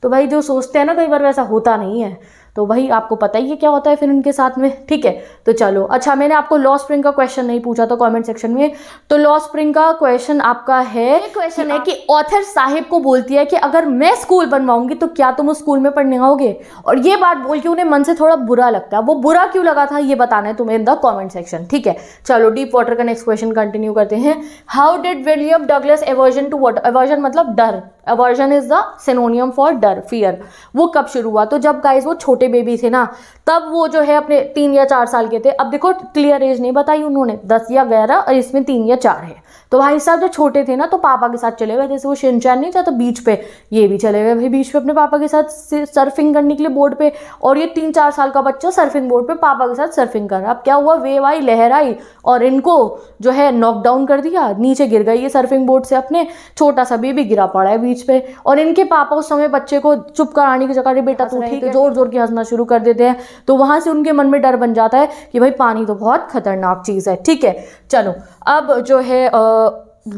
तो भाई जो सोचते हैं ना कई बार वैसा होता नहीं है तो वही आपको पता ही है क्या होता है फिर उनके साथ में ठीक है तो चलो अच्छा मैंने आपको लॉ स्प्रिंग का क्वेश्चन नहीं पूछा था कमेंट सेक्शन में तो लॉ स्प्रिंग का क्वेश्चन आपका है क्वेश्चन है कि ऑथर साहिब को बोलती है कि अगर मैं स्कूल बनवाऊंगी तो क्या तुम उस स्कूल में पढ़ने आओगे और ये बात बोल के उन्हें मन से थोड़ा बुरा लगता है वो बुरा क्यों लगा था ये बताना है तुम्हें इन द कॉमेंट सेक्शन ठीक है चलो डीप वाटर का नेक्स्ट क्वेश्चन कंटिन्यू करते हैं how did William Douglas aversion to water aversion मतलब डर aversion is the synonym for डर फियर वो कब शुरू हुआ तो जब गाइज वो छोटे छोटे बेबी थे ना तब वो जो है अपने तीन या चार साल के थे अब देखो क्लियर एज नहीं बताई उन्होंने दस या ग्यारह और इसमें तीन या चार है तो भाई साहब जो छोटे थे ना तो पापा के साथ चले गए जैसे वो शिनचैन नहीं था तो बीच पे ये भी चले गए भाई बीच पे अपने पापा के साथ सर्फिंग करने के लिए बोर्ड पे और ये तीन चार साल का बच्चा सर्फिंग बोर्ड पे पापा के साथ सर्फिंग कर रहा अब क्या हुआ वेव आई लहर आई और इनको जो है नॉकडाउन कर दिया नीचे गिर गई ये सर्फिंग बोर्ड से अपने छोटा सा भी गिरा पड़ा है बीच पे और इनके पापा उस समय बच्चे को चुप कराने की जगह बेटा तू ठीक है जोर जोर की हंसना शुरू कर देते हैं तो वहाँ से उनके मन में डर बन जाता है कि भाई पानी तो बहुत खतरनाक चीज़ है ठीक है चलो अब जो है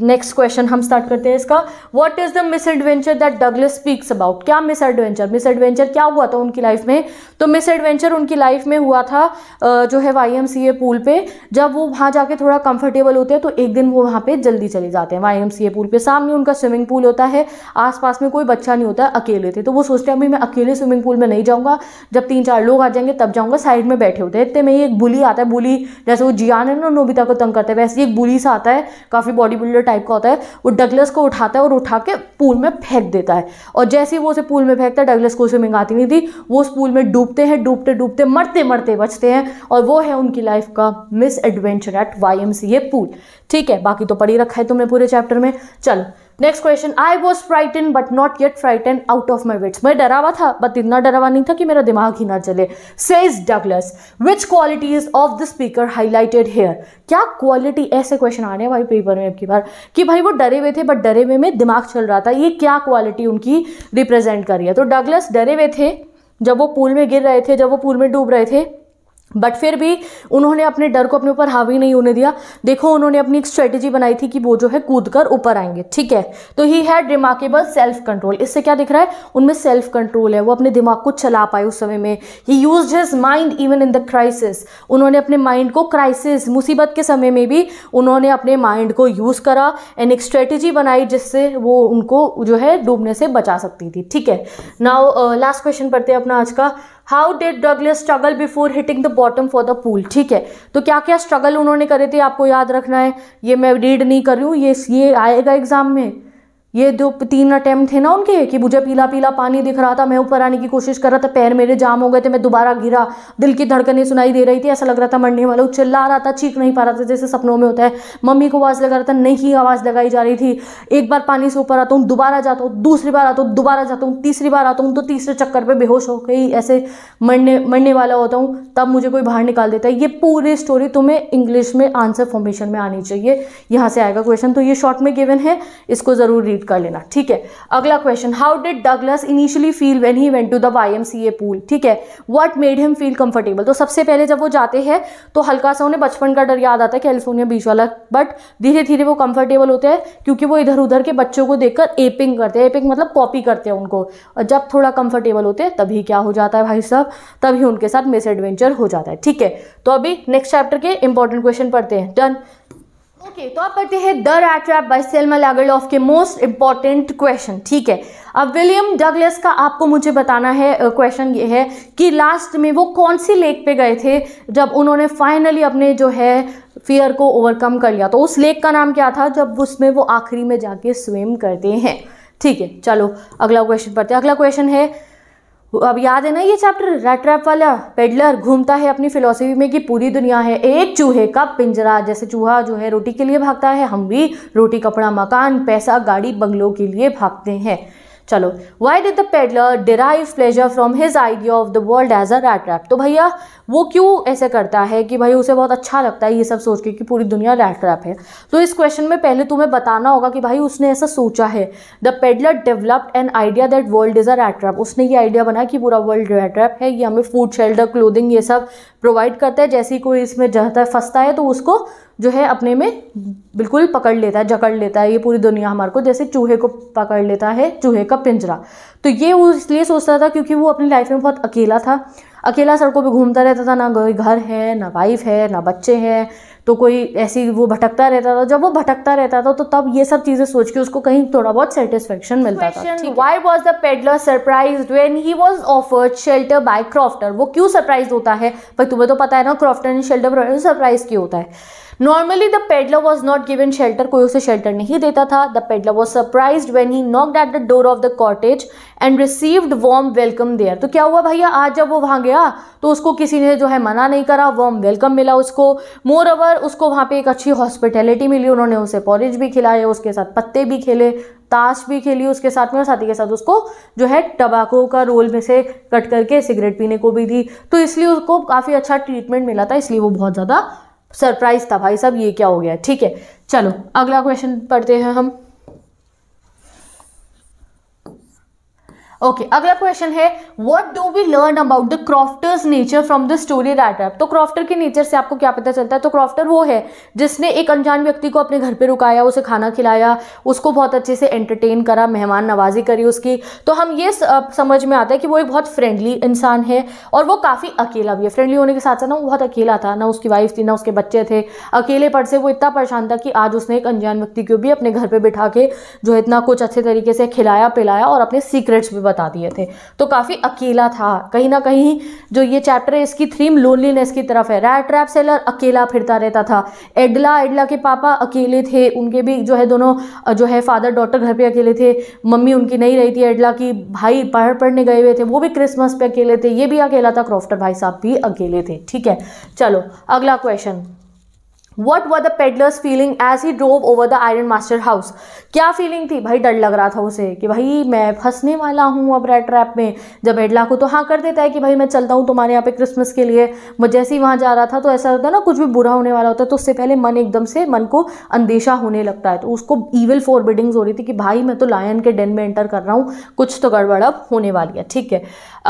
नेक्स्ट क्वेश्चन हम स्टार्ट करते हैं इसका what is the misadventure that Douglas speaks about क्या मिस एडवेंचर मिस एडवेंचर क्या हुआ था उनकी लाइफ में तो मिस एडवेंचर उनकी लाइफ में हुआ था जो है Y M C A pool पे जब वो वहाँ जाके थोड़ा कंफर्टेबल होते हैं तो एक दिन वो वहाँ पे जल्दी चले जाते हैं Y M C A pool पे सामने उनका स्विमिंग पूल होता है आसपास में कोई बच्चा नहीं होता अकेले थे तो वो सोचते हैं अभी मैं अकेले स्विमिंग पूल में नहीं जाऊँगा जब तीन चार लोग आ जाएंगे तब जाऊँगा साइड में बैठे होते हैं इतने में ही एक बुली आता है बुली जैसे वो जियान है ना नोबिता को तंग करते हैं वैसे ही एक बुली सा आता है काफ़ी बॉडी टम्बलर टाइप का होता है वो डगलस को उठाता है और उठा के पूल में फेंक देता है और जैसे ही वो उसे पूल में फेंकता है डगलस को स्विमिंग आती नहीं थी वो उस पूल में डूबते हैं डूबते डूबते मरते मरते बचते हैं और वो है उनकी लाइफ का misadventure at Y pool ठीक है बाकी तो पढ़ी रखा है तुमने पूरे चैप्टर में चलो next question I was frightened but not yet frightened out of my wits मैं डरा हुआ था बट इतना डरा हुआ नहीं था कि मेरा दिमाग ही ना चले says Douglas which qualities of the speaker highlighted here क्या क्वालिटी ऐसे क्वेश्चन आने भाई पेपर में आपकी बार कि भाई वो डरे हुए थे बट डरे हुए में दिमाग चल रहा था ये क्या क्वालिटी उनकी रिप्रेजेंट कर रही है तो डगलस डरे हुए थे जब वो पूल में गिर रहे थे जब वो पूल में डूब रहे थे बट फिर भी उन्होंने अपने डर को अपने ऊपर हावी नहीं होने दिया देखो उन्होंने अपनी एक स्ट्रेटेजी बनाई थी कि वो जो है कूद कर ऊपर आएंगे ठीक है तो he had remarkable self control इससे क्या दिख रहा है उनमें सेल्फ कंट्रोल है वो अपने दिमाग को चला पाए उस समय में he use his mind even in the crisis उन्होंने अपने माइंड को क्राइसिस मुसीबत के समय में भी उन्होंने अपने माइंड को यूज़ करा एंड एक स्ट्रेटेजी बनाई जिससे वो उनको जो है डूबने से बचा सकती थी ठीक है नाउ लास्ट क्वेश्चन पढ़ते हैं अपना आज का how did Douglas struggle before hitting the bottom for the pool ठीक है तो क्या क्या स्ट्रगल उन्होंने करे थे आपको याद रखना है ये मैं रीड नहीं कर रही हूँ ये ये आएगा एग्जाम में ये दो तीन अटैम्प्ट थे ना उनके कि मुझे पीला पीला पानी दिख रहा था मैं ऊपर आने की कोशिश कर रहा था पैर मेरे जाम हो गए थे मैं दोबारा गिरा दिल की धड़कनें सुनाई दे रही थी ऐसा लग रहा था मरने वाला चिल्ला रहा था चीख नहीं पा रहा था जैसे सपनों में होता है मम्मी को आवाज़ लगा रहा था नहीं आवाज़ लगाई जा रही थी एक बार पानी से ऊपर आता हूँ दोबारा जाता हूँ दूसरी बार आता हूँ दोबारा जाता हूँ तीसरी बार आता हूँ तो तीसरे चक्कर पर बेहोश हो गई ऐसे मरने मरने वाला होता हूँ तब मुझे कोई बाहर निकाल देता है ये पूरी स्टोरी तुम्हें इंग्लिश में आंसर फॉर्मेशन में आनी चाहिए यहाँ से आएगा क्वेश्चन तो ये शॉर्ट में गिवन है इसको ज़रूर रीड कंप्लीट कर लेना ठीक है अगला question how did Douglas initially feel when he went to the Y pool ठीक है what made him feel comfortable तो सबसे पहले जब वो जाते हैं तो हल्का सा उन्हें बचपन का डर याद आता है कैलिफोर्निया बीच वाला बट धीरे धीरे वो कंफर्टेबल होते हैं क्योंकि वो इधर उधर के बच्चों को देखकर एपिंग करते हैं एपिंग मतलब कॉपी करते हैं उनको और जब थोड़ा कंफर्टेबल होते हैं तभी क्या हो जाता है भाई साहब तभी उनके साथ मिस एडवेंचर हो जाता है ठीक है तो अभी नेक्स्ट चैप्टर के इंपॉर्टेंट क्वेश्चन पढ़ते हैं डन ओके तो आप पढ़ते हैं the rat trap by Selma Lagerlof के मोस्ट इंपॉर्टेंट क्वेश्चन ठीक है अब विलियम डगलस का आपको मुझे बताना है क्वेश्चन ये है कि लास्ट में वो कौन सी लेक पे गए थे जब उन्होंने फाइनली अपने जो है फियर को ओवरकम कर लिया तो उस लेक का नाम क्या था जब उसमें वो आखिरी में जाके स्विम करते हैं ठीक है चलो अगला क्वेश्चन पढ़ते हैं अगला क्वेश्चन है अब याद है ना ये चैप्टर रेट रैप वाला पेडलर घूमता है अपनी फिलोसफी में कि पूरी दुनिया है एक चूहे का पिंजरा जैसे चूहा जो है रोटी के लिए भागता है हम भी रोटी कपड़ा मकान पैसा गाड़ी बंगलों के लिए भागते हैं चलो why did the peddler derive pleasure from his idea of the world as a rattrap तो भैया वो क्यों ऐसे करता है कि भाई उसे बहुत अच्छा लगता है ये सब सोच के कि पूरी दुनिया रैट रैप है तो इस क्वेश्चन में पहले तुम्हें बताना होगा कि भाई उसने ऐसा सोचा है the peddler developed an idea that world is a rattrap उसने ये आइडिया बनाया कि पूरा वर्ल्ड रैट रैप है ये हमें फूड शेल्टर क्लोदिंग ये सब प्रोवाइड करता है जैसे ही कोई इसमें जाता है फंसता है तो उसको जो है अपने में बिल्कुल पकड़ लेता है जकड़ लेता है ये पूरी दुनिया हमारे को जैसे चूहे को पकड़ लेता है चूहे का पिंजरा तो ये वो इसलिए सोचता था क्योंकि वो अपनी लाइफ में बहुत अकेला था अकेला सड़कों पे घूमता रहता था ना कोई घर है ना वाइफ है ना बच्चे हैं तो कोई ऐसी वो भटकता रहता था जब वो भटकता रहता था तो तब ये सब चीज़ें सोच के उसको कहीं थोड़ा बहुत सेटिस्फेक्शन मिलता था why was the peddler surprise when he was offered shelter by crofter वो क्यों सरप्राइज होता है भाई तुम्हें तो पता है ना क्रॉफ्टर एंड शेल्टर सरप्राइज क्यों होता है normally the peddler was not given shelter कोई उसे शेल्टर नहीं देता था the peddler was surprise when he knocked at the door of the cottage and received warm welcome there तो क्या हुआ भैया आज जब वो वहाँ गया तो उसको किसी ने जो है मना नहीं करा वॉर्म वेलकम मिला उसको मोर ओवर उसको वहाँ पे एक अच्छी हॉस्पिटैलिटी मिली उन्होंने उसे पॉरेज भी खिलाए उसके साथ पत्ते भी खेले ताश भी खेली उसके साथ में और साथ ही के साथ उसको जो है टबाको का रोल में से कट करके सिगरेट पीने को भी दी तो इसलिए उसको काफ़ी अच्छा ट्रीटमेंट मिला था इसलिए वो बहुत ज़्यादा सरप्राइज था भाई साहब ये क्या हो गया ठीक है चलो अगला क्वेश्चन पढ़ते हैं हम ओके okay, अगला क्वेश्चन है what do we learn about the crofter's nature from the story rattrap तो क्रॉफ्टर के नेचर से आपको क्या पता चलता है तो क्रॉफ्टर वो है जिसने एक अनजान व्यक्ति को अपने घर पे रुकाया उसे खाना खिलाया उसको बहुत अच्छे से एंटरटेन करा मेहमान नवाजी करी उसकी तो हम ये समझ में आता है कि वो एक बहुत फ्रेंडली इंसान है और वो काफ़ी अकेला भी है फ्रेंडली होने के साथ साथ ना वो बहुत अकेला था ना उसकी वाइफ थी ना उसके बच्चे थे अकेले अकेलेपन से वो इतना परेशान था कि आज उसने एक अनजान व्यक्ति को भी अपने घर पर बिठा के जो इतना कुछ अच्छे तरीके से खिलाया पिलाया और अपने सीक्रेट्स भी बता दिए थे तो काफ़ी अकेला था कहीं ना कहीं जो ये चैप्टर है इसकी थीम लोनलीनेस की तरफ है रैट ट्रैप सेलर अकेला फिरता रहता था एडला एडला के पापा अकेले थे उनके भी जो है दोनों जो है फादर डॉटर घर पर अकेले थे मम्मी उनकी नहीं रही थी एडला की भाई पढ़ पढ़ने गए हुए थे वो भी क्रिसमस पे अकेले थे ये भी अकेला था क्रॉफ्टर भाई साहब भी अकेले थे ठीक है चलो अगला question what were the peddler's feeling as he drove over the ironmaster house क्या फीलिंग थी भाई डर लग रहा था उसे कि भाई मैं फंसने वाला हूँ अब रेड ट्रैप में जब एडला को तो हाँ कर देता है कि भाई मैं चलता हूँ तुम्हारे यहाँ पे क्रिसमस के लिए मैं जैसे ही वहाँ जा रहा था तो ऐसा होता है ना कुछ भी बुरा होने वाला होता है तो उससे पहले मन एकदम से मन को अंदेशा होने लगता है तो उसको ईविल बिडिंग्स हो रही थी कि भाई मैं तो लायन के डेन में एंटर कर रहा हूँ कुछ तो गड़बड़ अब होने वाली है ठीक है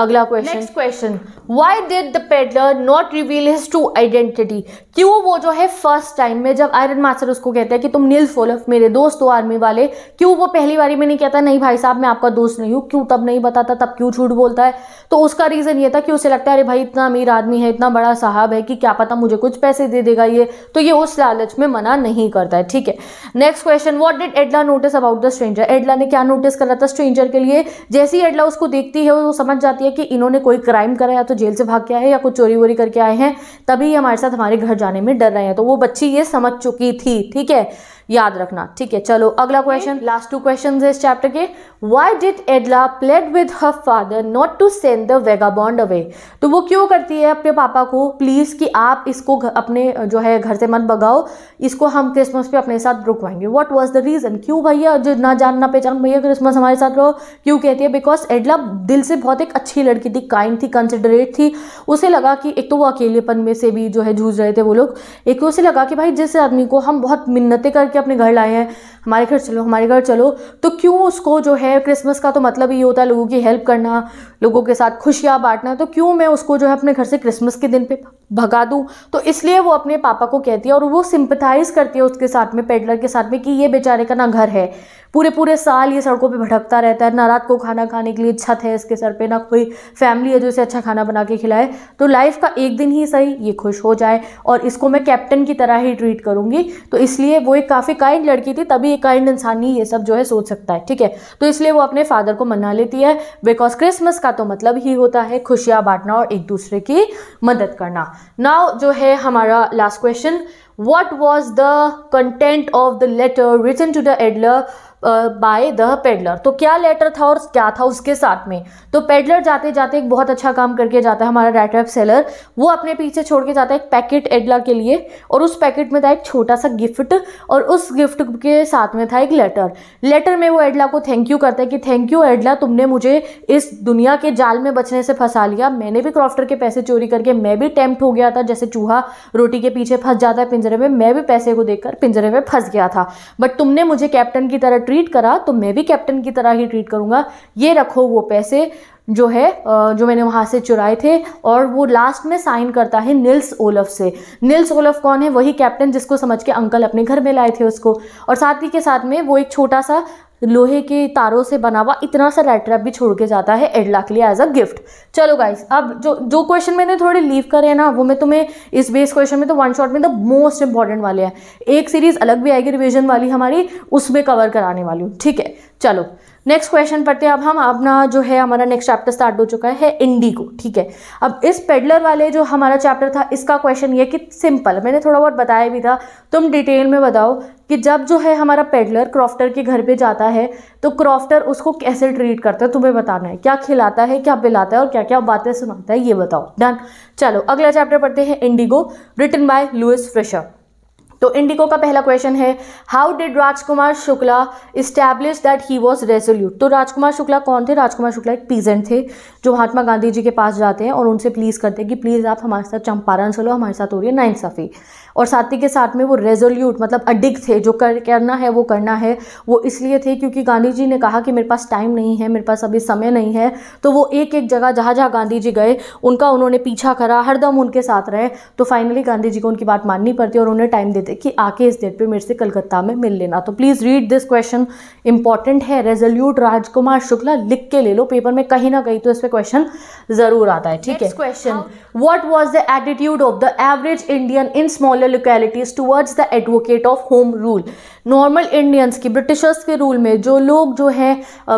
अगला question next question why did the peddler not reveal his true identity क्यों वो जो है फर्स्ट टाइम में जब आयरन मास्टर उसको कहता है कि तुम नील फोलफ मेरे दोस्त हो आर्मी वाले क्यों वो पहली बारी में नहीं कहता नहीं भाई साहब मैं आपका दोस्त नहीं हूँ क्यों तब नहीं बताता तब क्यों झूठ बोलता है तो उसका रीज़न ये था कि उसे लगता है अरे भाई इतना अमीर आदमी है इतना बड़ा साहब है कि क्या पता मुझे कुछ पैसे दे देगा ये तो ये उस लालच में मना नहीं करता है ठीक है next question what did Edla notice about the stranger Edla ने क्या नोटिस करा था स्ट्रेंजर के लिए जैसे ही एडला उसको देखती है वो समझ जाती जाती है कि इन्होंने कोई क्राइम करा या तो जेल से भाग के आए या कुछ चोरी वोरी करके आए हैं तभी हमारे साथ हमारे घर जाने में डर रहे हैं तो वो बच्ची ये समझ चुकी थी ठीक है याद रखना ठीक है चलो अगला क्वेश्चन लास्ट टू क्वेश्चन है इस चैप्टर के why did Edla plead with her father not to send the vagabond away तो वो क्यों करती है अपने पापा को प्लीज़ कि आप इसको अपने जो है घर से मत भगाओ इसको हम क्रिसमस पे अपने साथ रुकवाएंगे वॉट वॉज द रीज़न क्यों भैया जो ना जान ना पहचान भैया क्रिसमस हमारे साथ रहो क्यों कहती है बिकॉज एडला दिल से बहुत एक अच्छी लड़की थी काइंड थी कंसिडरेट थी उसे लगा कि एक तो वो अकेलेपन में से भी जो है जूझ रहे थे वो लोग एक तो उसे लगा कि भाई जिस आदमी को हम बहुत मिन्नतें करके अपने घर लाए हैं हमारे घर चलो हमारे घर चलो तो क्यों उसको जो है क्रिसमस का तो मतलब ये होता है लोगों की हेल्प करना लोगों के साथ खुशियाँ बांटना तो क्यों मैं उसको जो है अपने घर से क्रिसमस के दिन पे भगा दूँ तो इसलिए वो अपने पापा को कहती है और वो सिंपथाइज़ करती है उसके साथ में पेडलर के साथ में कि ये बेचारे का ना घर है पूरे पूरे साल ये सड़कों पे भटकता रहता है ना रात को खाना खाने के लिए छत है इसके सर पे ना कोई फैमिली है जो इसे अच्छा खाना बना के खिलाए तो लाइफ का एक दिन ही सही ये खुश हो जाए और इसको मैं कैप्टन की तरह ही ट्रीट करूँगी तो इसलिए वो एक काफ़ी काइंड लड़की थी तभी एक काइंड इंसान ही ये सब जो है सोच सकता है ठीक है तो इसलिए वो अपने फादर को मना लेती है बिकॉज क्रिसमस का तो मतलब ही होता है खुशियाँ बांटना और एक दूसरे की मदद करना नाव जो है हमारा last question what was the content of the letter written to the adler by the peddler तो क्या लेटर था और क्या था उसके साथ में तो पेडलर जाते जाते एक बहुत अच्छा काम करके जाता है हमारा डाटा सेलर वो अपने पीछे छोड़ के जाता है एक पैकेट एडला के लिए और उस पैकेट में था एक छोटा सा गिफ्ट और उस गिफ्ट के साथ में था एक लेटर लेटर में वो एडला को थैंक यू करता है कि थैंक यू एडला तुमने मुझे इस दुनिया के जाल में बचने से फंसा लिया मैंने भी क्रॉफ्टर के पैसे चोरी करके मैं भी टेम्प्ट हो गया था जैसे चूहा रोटी के पीछे फंस जाता है पिंजरे में मैं भी पैसे को देखकर पिंजरे में फंस गया था बट तुमने मुझे कैप्टन की तरह ट्रीट करा तो मैं भी कैप्टन की तरह ही ट्रीट करूंगा ये रखो वो पैसे जो है जो मैंने वहाँ से चुराए थे और वो लास्ट में साइन करता है नील्स ओलफ से नील्स ओलफ कौन है वही कैप्टन जिसको समझ के अंकल अपने घर में लाए थे उसको और साथ ही के साथ में वो एक छोटा सा लोहे के तारों से बना हुआ इतना सा रेड ट्रैप भी छोड़ के जाता है एडला के लिए एज अ गिफ्ट चलो गाइस अब जो जो क्वेश्चन मैंने थोड़े लीव करे हैं ना वो मैं तुम्हें इस बेस क्वेश्चन में तो वन शॉट में द मोस्ट इंपॉर्टेंट वाले हैं एक सीरीज अलग भी आएगी रिविजन वाली हमारी उसमें कवर कराने वाली हूँ ठीक है चलो नेक्स्ट क्वेश्चन पढ़ते हैं अब हम अपना जो है हमारा नेक्स्ट चैप्टर स्टार्ट हो चुका है इंडिगो ठीक है अब इस पेडलर वाले जो हमारा चैप्टर था इसका क्वेश्चन ये कि सिंपल मैंने थोड़ा बहुत बताया भी था तुम डिटेल में बताओ कि जब जो है हमारा पेडलर क्रॉफ्टर के घर पे जाता है तो क्रॉफ्टर उसको कैसे ट्रीट करता है तुम्हें बताना है क्या खिलाता है क्या पिलाता है और क्या क्या बातें सुनाता है ये बताओ डन चलो अगला चैप्टर पढ़ते हैं Indigo written by Louis Fischer तो इंडिगो का पहला क्वेश्चन है how did Rajkumar Shukla establish that he was resolute तो राजकुमार शुक्ला कौन थे राजकुमार शुक्ला एक पीजेंट थे जो महात्मा गांधी जी के पास जाते हैं और उनसे प्लीज़ करते हैं कि प्लीज़ आप हमारे साथ चंपारण चलो हमारे साथ हो रही है नाइंसाफ़ी और साथ ही के साथ में वो रेजोल्यूट मतलब अडिग थे जो कर करना है वो करना है वो इसलिए थे क्योंकि गांधी जी ने कहा कि मेरे पास टाइम नहीं है मेरे पास अभी समय नहीं है तो वो एक एक जगह जहाँ जहाँ गांधी जी गए उनका उन्होंने पीछा करा हरदम उनके साथ रहे तो फाइनली गांधी जी को उनकी बात माननी पड़ती और उन्हें टाइम देते कि आके इस डेट पर मेरे से कलकत्ता में मिल लेना तो please read this question important है रेजोल्यूट राजकुमार शुक्ला लिख के ले लो पेपर में कहीं ना कहीं तो इस पर क्वेश्चन ज़रूर आता है ठीक है question what was the attitude of the average Indian in small smaller localities towards the advocate of home rule normal Indians की ब्रिटिशर्स के रूल में जो लोग जो हैं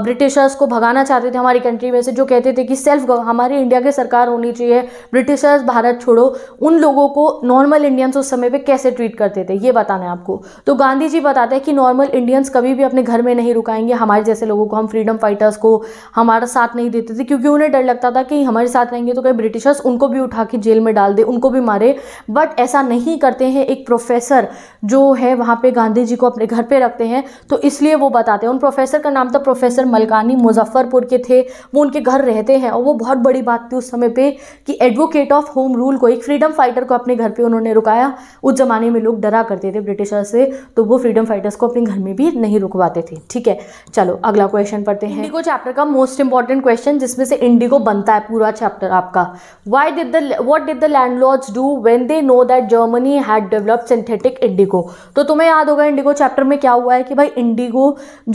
ब्रिटिशर्स को भगाना चाहते थे हमारी कंट्री में से जो कहते थे कि सेल्फ हमारी इंडिया की सरकार होनी चाहिए ब्रिटिशर्स भारत छोड़ो उन लोगों को नॉर्मल इंडियंस उस समय पर कैसे ट्रीट करते थे ये बताना है आपको तो गांधी जी बताते हैं कि नॉर्मल इंडियंस कभी भी अपने घर में नहीं रुकाएंगे हमारे जैसे लोगों को हम फ्रीडम फाइटर्स को हमारा साथ नहीं देते थे क्योंकि उन्हें डर लगता था कि हमारे साथ रहेंगे तो कहीं ब्रिटिशर्स उनको भी उठा के जेल में डाल दे उनको भी मारे बट ऐसा नहीं कर करते हैं एक प्रोफेसर जो है वहाँ पे गांधी जी को अपने घर पे रखते हैं तो इसलिए वो बताते हैं उन प्रोफेसर का नाम था प्रोफेसर मलकानी मुजफ्फरपुर के थे वो उनके घर रहते हैं और वो बहुत बड़ी बात थी उस समय पर कि एडवोकेट ऑफ होम रूल को एक फ्रीडम फाइटर को अपने घर पर उन्होंने रुकाया उस ज़माने में लोग डरा करते थे ब्रिटिशर से तो वो फ्रीडम फाइटर्स को अपने घर में भी नहीं रुकवाते थे ठीक है चलो अगला क्वेश्चन पढ़ते हैं इंडिगो चैप्टर का मोस्ट इंपॉर्टेंट क्वेश्चन जिसमें से इंडिगो बनता है पूरा चैप्टर आपका why did the what did the landlords do when they know that Germany had develop synthetic indigo तो तुम्हें याद होगा इंडिगो चैप्टर में क्या हुआ है कि भाई इंडिगो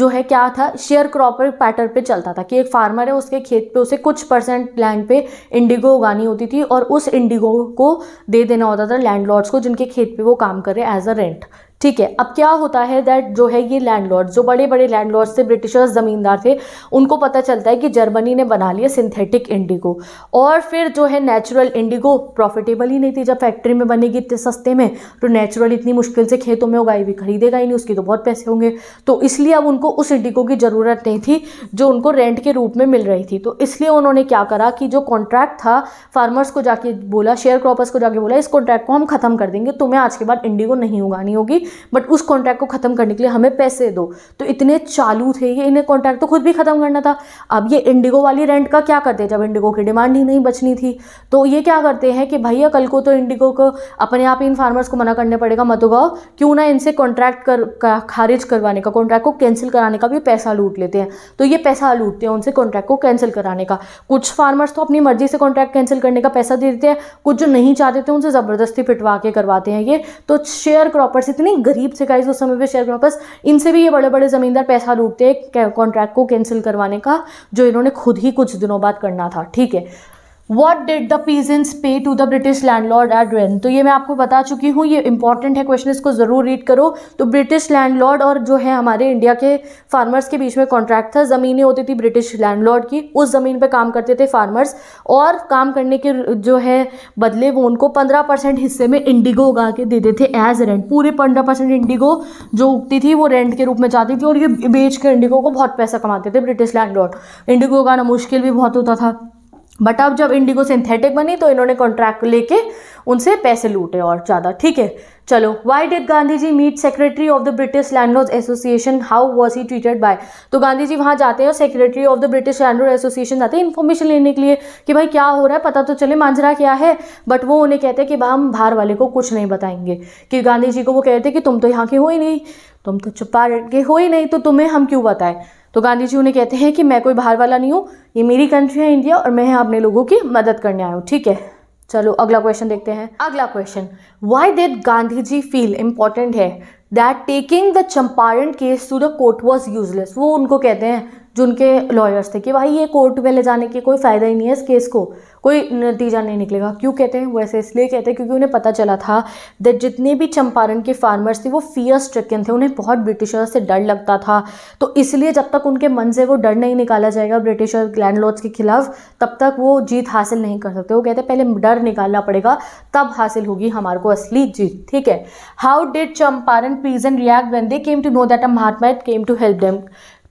जो है क्या था शेयर क्रॉपर पैटर्न पे चलता था कि एक फार्मर है उसके खेत पे उसे कुछ परसेंट लैंड पे इंडिगो उगानी होती थी और उस इंडिगो को दे देना होता था लैंड को जिनके खेत पे वो काम करे एज अ रेंट ठीक है अब क्या होता है दैट जो है ये लैंडलॉर्ड जो बड़े बड़े लैंडलॉर्ड्स थे ब्रिटिशर्स ज़मींदार थे उनको पता चलता है कि जर्मनी ने बना लिया सिंथेटिक इंडिगो और फिर जो है नेचुरल इंडिगो प्रॉफिटेबल ही नहीं थी जब फैक्ट्री में बनेगी इतने सस्ते में तो नेचुरल इतनी मुश्किल से खेतों में उगाई हुई खरीदेगा ही नहीं उसके तो बहुत पैसे होंगे तो इसलिए अब उनको उस इंडिगो की ज़रूरत नहीं थी जो उनको रेंट के रूप में मिल रही थी तो इसलिए उन्होंने क्या करा कि जो कॉन्ट्रैक्ट था फार्मर्स को जाके बोला शेयर क्रॉपर्स को जाके बोला इस कॉन्ट्रैक्ट को हम ख़त्म कर देंगे तुम्हें आज के बाद इंडिगो नहीं उगानी होगी बट उस कॉन्ट्रैक्ट को ख़त्म करने के लिए हमें पैसे दो तो इतने चालू थे ये इन्हें कॉन्ट्रैक्ट तो खुद भी ख़त्म करना था अब ये इंडिगो वाली रेंट का क्या करते जब इंडिगो की डिमांड ही नहीं बचनी थी तो ये क्या करते हैं कि भैया कल को तो इंडिगो को अपने आप ही इन फार्मर्स को मना करने पड़ेगा मत उगाओ क्यों ना इनसे कॉन्ट्रैक्ट कर खारिज करवाने का कॉन्ट्रैक्ट को कैंसिल कराने का भी पैसा लूट लेते हैं तो ये पैसा लूटते हैं उनसे कॉन्ट्रैक्ट को कैंसिल कराने का कुछ फार्मर्स तो अपनी मर्जी से कॉन्ट्रैक्ट कैंसिल करने का पैसा दे देते हैं कुछ जो नहीं चाहते थे उनसे ज़बरदस्ती पिटवा के करवाते हैं ये तो शेयर क्रॉपर्स इतनी गरीब से गाइज उस समय पे शेयर वापस इनसे भी ये बड़े बड़े ज़मींदार पैसा लूटते कॉन्ट्रैक्ट को कैंसिल करवाने का जो इन्होंने खुद ही कुछ दिनों बाद करना था ठीक है what did the peasants pay to the British landlord at rent तो ये मैं आपको बता चुकी हूँ ये इंपॉर्टेंट है क्वेश्चन इसको ज़रूर रीड करो तो ब्रिटिश लैंडलॉर्ड और जो है हमारे इंडिया के फार्मर्स के बीच में कॉन्ट्रैक्ट था ज़मीनें होती थी ब्रिटिश लैंडलॉर्ड की उस ज़मीन पर काम करते थे फार्मर्स और काम करने के जो है बदले वो उनको पंद्रह परसेंट हिस्से में इंडिगो उगा के देते थे एज रेंट पूरे पंद्रह परसेंट इंडिगो जो उगती थी वो रेंट के रूप में जाती थी और ये बेच कर इंडिगो को बहुत पैसा कमाते थे ब्रिटिश लैंडलॉर्ड इंडिगो उगाना मुश्किल भी बहुत होता था बट अब जब इंडिगो सिंथेटिक बनी तो इन्होंने कॉन्ट्रैक्ट लेके उनसे पैसे लूटे और ज़्यादा ठीक है चलो why did Gandhi ji meet secretary of the British landlord association how was he treated by तो गांधी जी वहाँ जाते हैं और secretary of the British landlord association जाते हैं इन्फॉर्मेशन लेने के लिए कि भाई क्या हो रहा है पता तो चले मांझरा क्या है बट वो उन्हें कहते हैं कि हम बाहर वाले को कुछ नहीं बताएंगे कि गांधी जी को वो कहते हैं कि तुम तो यहाँ के हो ही नहीं तुम तो छुपा के हो ही नहीं तो तुम्हें हम क्यों बताएं तो गांधी जी उन्हें कहते हैं कि मैं कोई बाहर वाला नहीं हूँ ये मेरी कंट्री है इंडिया और मैं अपने लोगों की मदद करने आया हूँ ठीक है चलो अगला क्वेश्चन देखते हैं अगला question why did Gandhi ji feel important है that taking the Champaran case to the court was useless वो उनको कहते हैं जो उनके लॉयर्स थे कि भाई ये कोर्ट में ले जाने के कोई फ़ायदा ही नहीं है इस केस को कोई नतीजा नहीं निकलेगा क्यों कहते हैं वैसे इसलिए कहते हैं क्योंकि उन्हें पता चला था दैट जितने भी चंपारण के फार्मर्स थे वो फियर्स स्ट्रिकन थे उन्हें बहुत ब्रिटिशर्स से डर लगता था तो इसलिए जब तक उनके मन से वो डर नहीं निकाला जाएगा ब्रिटिशर लैंडलॉर्ड्स के खिलाफ तब तक वो जीत हासिल नहीं कर सकते वो कहते पहले डर निकालना पड़ेगा तब हासिल होगी हमारे को असली जीत ठीक है how did Champaran and react when they came to know that a mahatma came to help them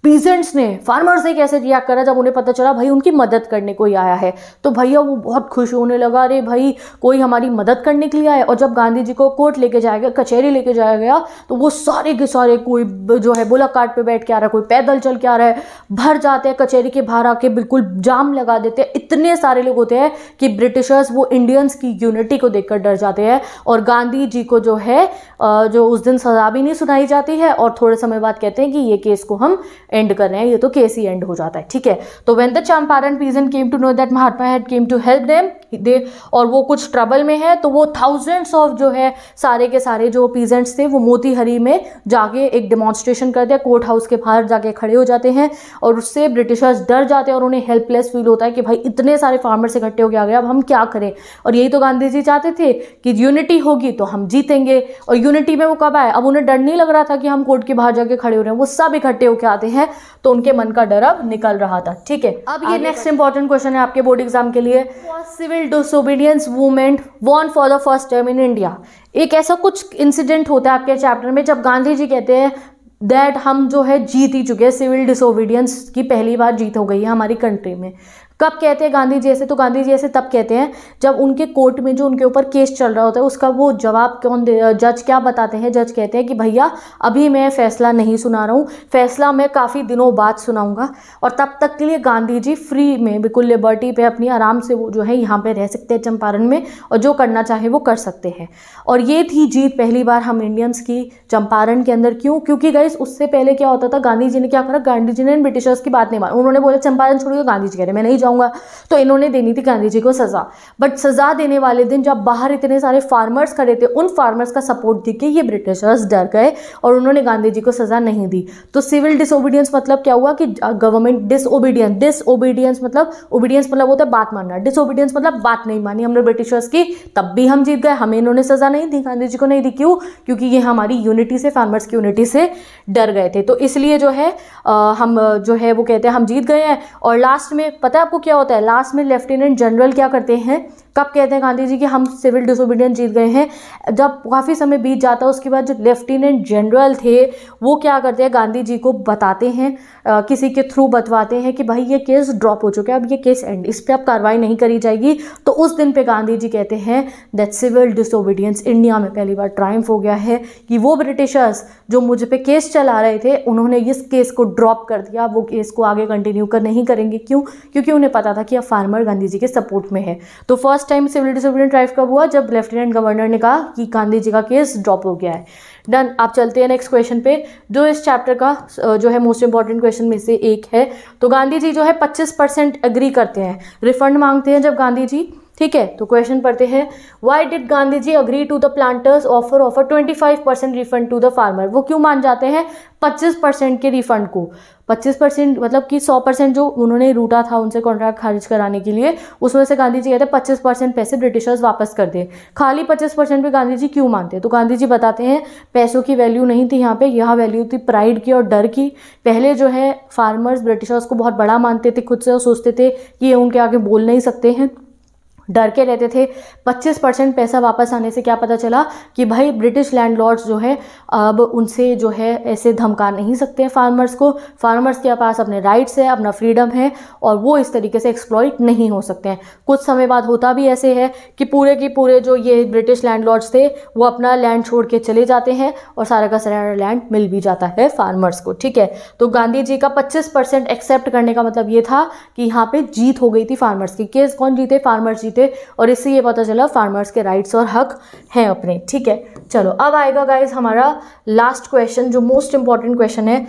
peasants ने फार्मर्स ने कैसे रिएक्ट करा जब उन्हें पता चला भाई उनकी मदद करने को ही आया है तो भैया वो बहुत खुश होने लगा अरे भाई कोई हमारी मदद करने के लिए आया और जब गांधी जी को कोर्ट लेके जाया गया कचहरी लेके जाया गया तो वो सारे के सारे कोई जो है बुलाकाट पे बैठ के आ रहा है कोई पैदल चल के आ रहा है भर जाते हैं कचहरी के बाहर आके बिल्कुल जाम लगा देते हैं इतने सारे लोग होते हैं कि ब्रिटिशर्स वो इंडियंस की यूनिटी को देख डर जाते हैं और गांधी जी को जो है जो उस दिन सजा भी नहीं सुनाई जाती है और थोड़े समय बाद कहते हैं कि ये केस को हम एंड कर रहे हैं ये तो के ही एंड हो जाता है ठीक है तो when the Champaran peasants came to know that mahatma had came to help them they और वो कुछ ट्रबल में है तो वो थाउजेंड्स ऑफ जो है सारे के सारे जो पीजेंट्स थे वो मोतीहरी में जाके एक डेमॉन्स्ट्रेशन करते हैं कोर्ट हाउस के बाहर जाके खड़े हो जाते हैं और उससे ब्रिटिशर्स डर जाते हैं और उन्हें हेल्पलेस फील होता है कि भाई इतने सारे फार्मर्स इकट्ठे होकर आ गए अब हम क्या करें और यही तो गांधी जी चाहते थे कि यूनिटी होगी तो हम जीतेंगे और यूनिटी में वो कब आए अब उन्हें डर नहीं लग रहा था कि हम कोर्ट के बाहर जाके खड़े हो रहे हैं वो सब इकट्ठे होकर आते हैं हैं तो उनके मन का डर अब निकल रहा था ठीक है अब ये नेक्स्ट इंपॉर्टेंट क्वेश्चन है आपके बोर्ड एग्जाम के लिए civil disobedience movement won for the first time in India एक ऐसा कुछ इंसिडेंट होता है आपके चैप्टर में जब गांधी जी कहते हैं दैट हम जो है जीत ही चुके हैं सिविल डिसोबीडियंस की पहली बार जीत हो गई है हमारी कंट्री में कब कहते हैं गांधी जी ऐसे तो गांधी जी ऐसे तब कहते हैं जब उनके कोर्ट में जो उनके ऊपर केस चल रहा होता है उसका वो जवाब कौन दे जज क्या बताते हैं जज कहते हैं कि भैया अभी मैं फैसला नहीं सुना रहा हूँ फैसला मैं काफ़ी दिनों बाद सुनाऊँगा और तब तक के लिए गांधी जी फ्री में बिल्कुल लिबर्टी पर अपनी आराम से वो जो है यहाँ पर रह सकते हैं चंपारण में और जो करना चाहे वो कर सकते हैं और ये थी जीत पहली बार हम इंडियंस की चंपारण के अंदर क्यों क्योंकि गई उससे पहले क्या होता था गांधी जी ने क्या करा गांधी जी ने ब्रिटिशर्स की बात नहीं मानी उन्होंने बोला चंपारण छोड़िए तो गांधी जी कह रहे मैं नहीं जाऊंगा तो इन्होंने देनी थी गांधी जी को सज़ा बट सज़ा देने वाले दिन जब बाहर इतने सारे फार्मर्स खड़े थे उन फार्मर्स का सपोर्ट दी के ये ब्रिटिशर्स डर गए और उन्होंने गांधी जी को सज़ा नहीं दी तो सिविल डिसोबीडियंस मतलब क्या हुआ कि गवर्नमेंट डिसओबीडियंस डिसओबीडियंस मतलब ओबीडियंस मतलब होता है बात मानना डिसओबीडियंस मतलब बात नहीं मानी हमने ब्रिटिशर्स की तब भी हम जीत गए हमें इन्होंने सज़ा नहीं दी गांधी जी को नहीं दी क्यों क्योंकि ये हमारी यूनिटी से फार्मर्स की यूनिटी से डर गए थे तो इसलिए जो है आ, हम जो है वो कहते हैं हम जीत गए हैं और लास्ट में पता है आपको क्या होता है लास्ट में लेफ्टिनेंट जनरल क्या करते हैं कब कहते हैं गांधी जी कि हम सिविल डिसोबीडियंस जीत गए हैं जब काफ़ी समय बीत जाता है उसके बाद जो लेफ्टिनेंट जनरल थे वो क्या करते हैं गांधी जी को बताते हैं आ, किसी के थ्रू बतवाते हैं कि भाई ये केस ड्रॉप हो चुका है अब ये केस एंड इस पर अब कार्रवाई नहीं करी जाएगी तो उस दिन पर गांधी जी कहते हैं दैट सिविल डिसोबीडियंस इंडिया में पहली बार ट्राइम्फ हो गया है कि वो ब्रिटिशर्स जो मुझ पर केस चला रहे थे उन्होंने इस केस को ड्रॉप कर दिया वो केस को आगे कंटिन्यू कर नहीं करेंगे क्यों क्योंकि उन्हें पता था कि अब फार्मर गांधी जी के सपोर्ट में है तो first last time civil disobedient drive कब हुआ जब लेफ्टिनेंट गवर्नर ने कहा कि गांधी जी का केस ड्रॉप हो गया है डन आप चलते हैं नेक्स्ट क्वेश्चन पे जो इस चैप्टर का जो है मोस्ट इंपॉर्टेंट क्वेश्चन में से एक है तो गांधी जी जो है पच्चीस परसेंट एग्री करते हैं रिफंड मांगते हैं जब गांधी जी ठीक है तो क्वेश्चन पढ़ते हैं why did Gandhi ji agree to the planters offer offer twenty five percent refund to the farmer वो क्यों मान जाते हैं पच्चीस परसेंट के रिफंड को पच्चीस परसेंट मतलब कि सौ परसेंट जो उन्होंने रूटा था उनसे कॉन्ट्रैक्ट खारिज कराने के लिए उसमें से गांधी जी कहते हैं पच्चीस परसेंट पैसे ब्रिटिशर्स वापस कर दे खाली पच्चीस परसेंट पर गांधी जी क्यों मानते तो गांधी जी बताते हैं पैसों की वैल्यू नहीं थी यहाँ पर यहाँ वैल्यू थी प्राइड की और डर की पहले जो है फार्मर्स ब्रिटिशर्स को बहुत बड़ा मानते थे खुद से और सोचते थे कि ये उनके आगे बोल नहीं सकते हैं डर के रहते थे 25 परसेंट पैसा वापस आने से क्या पता चला कि भाई ब्रिटिश लैंडलॉर्ड्स जो है अब उनसे जो है ऐसे धमका नहीं सकते हैं फार्मर्स को फार्मर्स के पास अपने राइट्स है अपना फ्रीडम है और वो इस तरीके से एक्सप्लॉइट नहीं हो सकते हैं कुछ समय बाद होता भी ऐसे है कि पूरे के पूरे जो ये ब्रिटिश लैंड थे वो अपना लैंड छोड़ के चले जाते हैं और सारा का सारा लैंड मिल भी जाता है फार्मर्स को ठीक है तो गांधी जी का पच्चीस एक्सेप्ट करने का मतलब ये था कि यहाँ पर जीत हो गई थी फार्मर्स की केस कौन जीते फार्मर्स जीते थे और इससे ये पता चला फार्मर्स के राइट्स और हक हैं अपने ठीक है चलो अब आएगा गाइज हमारा लास्ट क्वेश्चन जो मोस्ट इंपॉर्टेंट क्वेश्चन है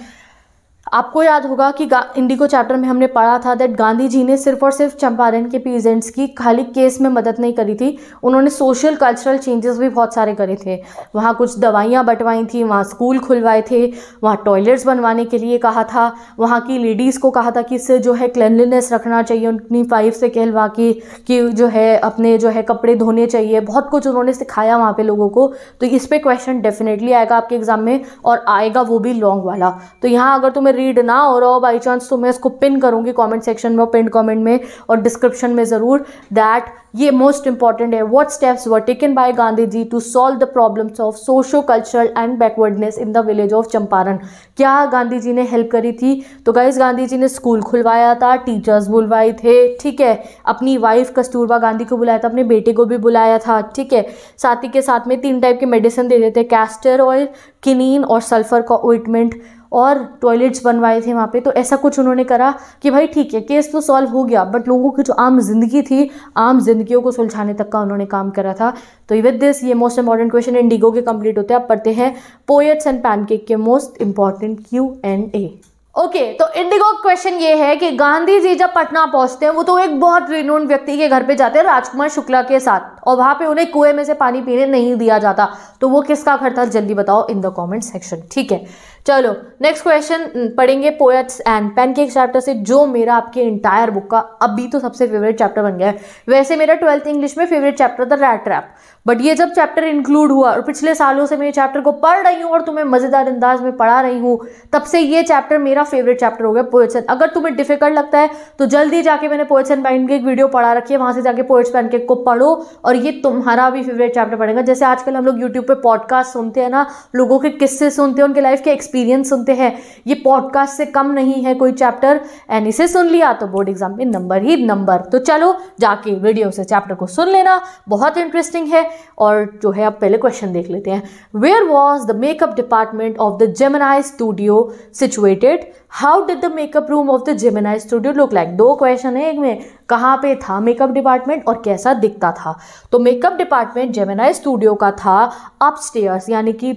आपको याद होगा कि इंडिगो चैप्टर में हमने पढ़ा था दैट गांधी जी ने सिर्फ और सिर्फ चंपारण के पीजेंट्स की खाली केस में मदद नहीं करी थी उन्होंने सोशल कल्चरल चेंजेस भी बहुत सारे करे थे वहाँ कुछ दवाइयाँ बंटवाई थी वहाँ स्कूल खुलवाए थे वहाँ टॉयलेट्स बनवाने के लिए कहा था वहाँ की लेडीज़ को कहा था कि इससे जो है क्लैनलीनेस रखना चाहिए उनकी वाइफ से कहलवा के कि जो है अपने जो है कपड़े धोने चाहिए बहुत कुछ उन्होंने सिखाया वहाँ पे लोगों को तो इस पर क्वेश्चन डेफिनेटली आएगा आपके एग्ज़ाम में और आएगा वो भी लॉन्ग वाला तो यहाँ अगर तुम्हें रीड ना हो रहा हो बाई चांस तो मैं इसको पिन करूँगी कॉमेंट सेक्शन में और पिन कॉमेंट में और डिस्क्रिप्शन में ज़रूर दैट ये मोस्ट इंपॉर्टेंट है what steps were taken by Gandhi ji to solve the problems of socio cultural and backwardness in the village of Champaran क्या गांधी जी ने हेल्प करी थी तो गाइज गांधी जी ने स्कूल खुलवाया था टीचर्स बुलवाए थे ठीक है अपनी वाइफ कस्तूरबा गांधी को बुलाया था अपने बेटे को भी बुलाया था ठीक है साथ के साथ में तीन टाइप के मेडिसिन दे देते कैस्टर ऑयल किनिन और सल्फर का ऑइटमेंट और टॉयलेट्स बनवाए थे वहाँ पे तो ऐसा कुछ उन्होंने करा कि भाई ठीक है केस तो सॉल्व हो गया बट लोगों की जो आम जिंदगी थी आम जिंदगियों को सुलझाने तक का उन्होंने काम करा था तो विद दिस ये मोस्ट इंपॉर्टेंट क्वेश्चन इंडिगो के कंप्लीट होते हैं आप पढ़ते हैं पोएट्स एंड पैनकेक के most important Q and A okay okay, तो इंडिगो क्वेश्चन ये है कि गांधी जी जब पटना पहुंचते हैं वो तो एक बहुत रिनोन व्यक्ति के घर पे जाते हैं राजकुमार शुक्ला के साथ और वहां पे उन्हें कुएं में से पानी पीने नहीं दिया जाता तो वो किसका घर था जल्दी बताओ इन द कमेंट सेक्शन ठीक है चलो नेक्स्ट क्वेश्चन पढ़ेंगे पोएट्स एंड पैनकेक चैप्टर से जो मेरा आपके इंटायर बुक का अभी तो सबसे फेवरेट चैप्टर बन गया है वैसे मेरा ट्वेल्थ इंग्लिश में फेवरेट चैप्टर था रैट रैप बट ये जब चैप्टर इंक्लूड हुआ और पिछले सालों से मैं ये चैप्टर को पढ़ रही हूँ और तुम्हें मज़ेदार अंदाज में पढ़ा रही हूँ तब से ये चैप्टर मेरा फेवरेट चैप्टर हो गया पोएट्स एंड अगर तुम्हें डिफिकल्ट लगता है तो जल्दी जाके मैंने पोएट्स एंड एक वीडियो पढ़ा रखी है वहां से जाके पोएट्स पैनकेक को पढ़ो और ये तुम्हारा भी फेवरेट चैप्टर पढ़ेगा जैसे आजकल हम लोग यूट्यूब पर पॉडकास्ट सुनते हैं ना लोगों के किस्से सुनते हैं उनके लाइफ के एक्सपीरियंस सुनते हैं ये पॉडकास्ट से कम नहीं है कोई चैप्टर एंड इसे सुन लिया तो बोर्ड एग्जाम में नंबर ही नंबर तो चलो जाके वीडियो से चैप्टर को सुन लेना बहुत इंटरेस्टिंग है और जो है आप पहले क्वेश्चन देख लेते हैं where was the makeup department of the Gemini studio situated how did the makeup room of the Gemini studio look like दो क्वेश्चन है एक में कहाँ पे था मेकअप डिपार्टमेंट और कैसा दिखता था तो मेकअप डिपार्टमेंट जेमिनाई स्टूडियो का था अपस्टेयर्स यानी कि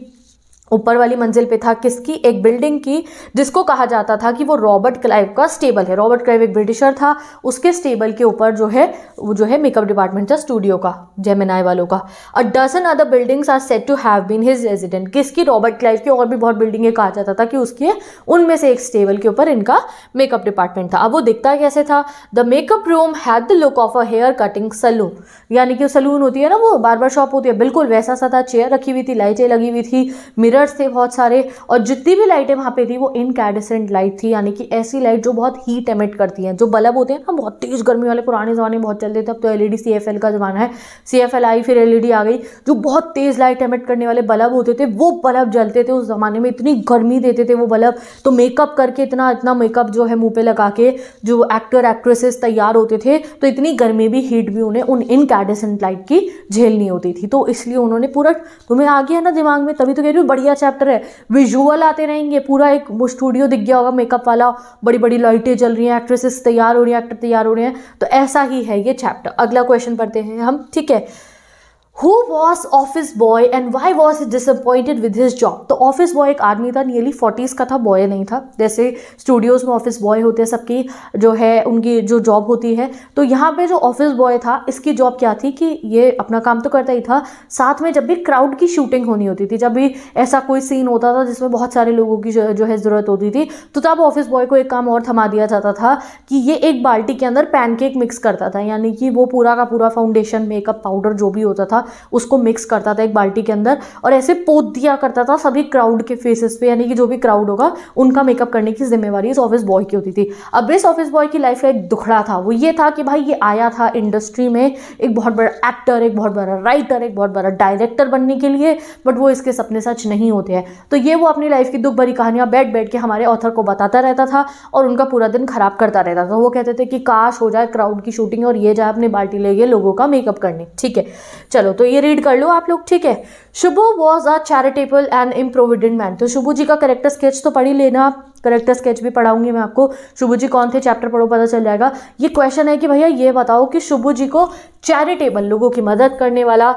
ऊपर वाली मंजिल पे था किसकी एक बिल्डिंग की जिसको कहा जाता था कि वो रॉबर्ट क्लाइव का स्टेबल है रॉबर्ट क्लाइव एक ब्रिटिशर था उसके स्टेबल के ऊपर जो है वो जो है मेकअप डिपार्टमेंट था स्टूडियो का जेमिनाई वालों का a dozen other buildings are set to have been his resident किसकी रॉबर्ट क्लाइव की और भी बहुत बिल्डिंग कहा जाता था कि उसके उनमें से एक स्टेबल के ऊपर इनका मेकअप डिपार्टमेंट था अब वो दिखता कैसे था the makeup room had the look of a hair cutting salon यानी कि सलून होती है ना वो बार बार शॉप होती है बिल्कुल वैसा सा था चेयर रखी हुई थी लाइटें लगी हुई थी मिरर कलर्स थे बहुत सारे और जितनी भी लाइटें वहाँ पे थी वो इनकैडेसेंट लाइट थी यानी कि ऐसी लाइट जो बहुत हीट एमिट करती हैं जो बल्ब होते हैं ना बहुत तेज़ गर्मी वाले पुराने ज़माने में बहुत चलते थे अब तो एल ई का ज़माना है सी आई फिर एल e आ गई जो बहुत तेज़ लाइट एमिट करने वाले बल्ब होते थे वो बल्ब जलते थे उस ज़माने में इतनी गर्मी देते थे वो बल्ब तो मेकअप करके इतना इतना मेकअप जो है मुँह पर लगा के जो एक्टर एक्ट्रेसेस तैयार होते थे तो इतनी गर्मी भी हीट भी उन्हें उन इनकैडेसेंट लाइट की झेलनी होती थी तो इसलिए उन्होंने पूरा तुम्हें आ गया ना दिमाग में तभी तो कह रही हूँ बढ़िया का चैप्टर है विजुअल आते रहेंगे पूरा एक वो स्टूडियो दिख गया होगा मेकअप वाला बड़ी बड़ी लाइटें जल रही हैं एक्ट्रेसेस तैयार हो रही हैं एक्टर तैयार हो रहे हैं तो ऐसा ही है ये चैप्टर अगला क्वेश्चन पढ़ते हैं हम ठीक है who was office boy and why was disappointed with his job तो ऑफिस बॉय एक आदमी था नियरली फोर्टीज़ का था बॉय नहीं था जैसे स्टूडियोज़ में ऑफिस बॉय होते हैं सबकी जो है उनकी जो जॉब होती है तो यहाँ पे जो ऑफिस बॉय था इसकी जॉब क्या थी कि ये अपना काम तो करता ही था साथ में जब भी क्राउड की शूटिंग होनी होती थी जब भी ऐसा कोई सीन होता था जिसमें बहुत सारे लोगों की जो है ज़रूरत होती थी तो तब ऑफिस बॉय को एक काम और थमा दिया जाता था कि ये एक बाल्टी के अंदर पैनकेक मिक्स करता था यानी कि वो पूरा का पूरा फाउंडेशन मेकअप पाउडर जो भी होता था था उसको मिक्स करता था एक बाल्टी के अंदर और ऐसे पोत दिया करता था सभी क्राउड के फेसेस पे यानी कि जो भी क्राउड होगा उनका मेकअप करने की जिम्मेवारी इस ऑफिस बॉय की होती थी अब इस ऑफिस बॉय की लाइफ का एक दुखड़ा था वो ये था कि भाई ये आया था इंडस्ट्री में एक बहुत बड़ा एक्टर एक बहुत बड़ा राइटर एक बहुत बड़ा डायरेक्टर बनने के लिए बट वो इसके सपने सच नहीं होते हैं तो ये वो अपनी लाइफ की दुख भरी कहानियाँ बैठ बैठ के हमारे ऑथर को बताता रहता था और उनका पूरा दिन खराब करता रहता था वो कहते थे कि काश हो जाए क्राउड की शूटिंग और ये जाए अपने बाल्टी ले गए लोगों का मेकअप करने ठीक है चलो लो तो ये रीड कर लो आप लोग ठीक है Subbu was a charitable and improvident man तो शुभु जी का करेक्टर स्केच तो पढ़ ही लेना आप करेक्टर स्केच भी पढ़ाऊंगी मैं आपको शुभु जी कौन थे चैप्टर पढ़ो पता चल जाएगा ये क्वेश्चन है कि भैया ये बताओ कि शुभु जी को चैरिटेबल लोगों की मदद करने वाला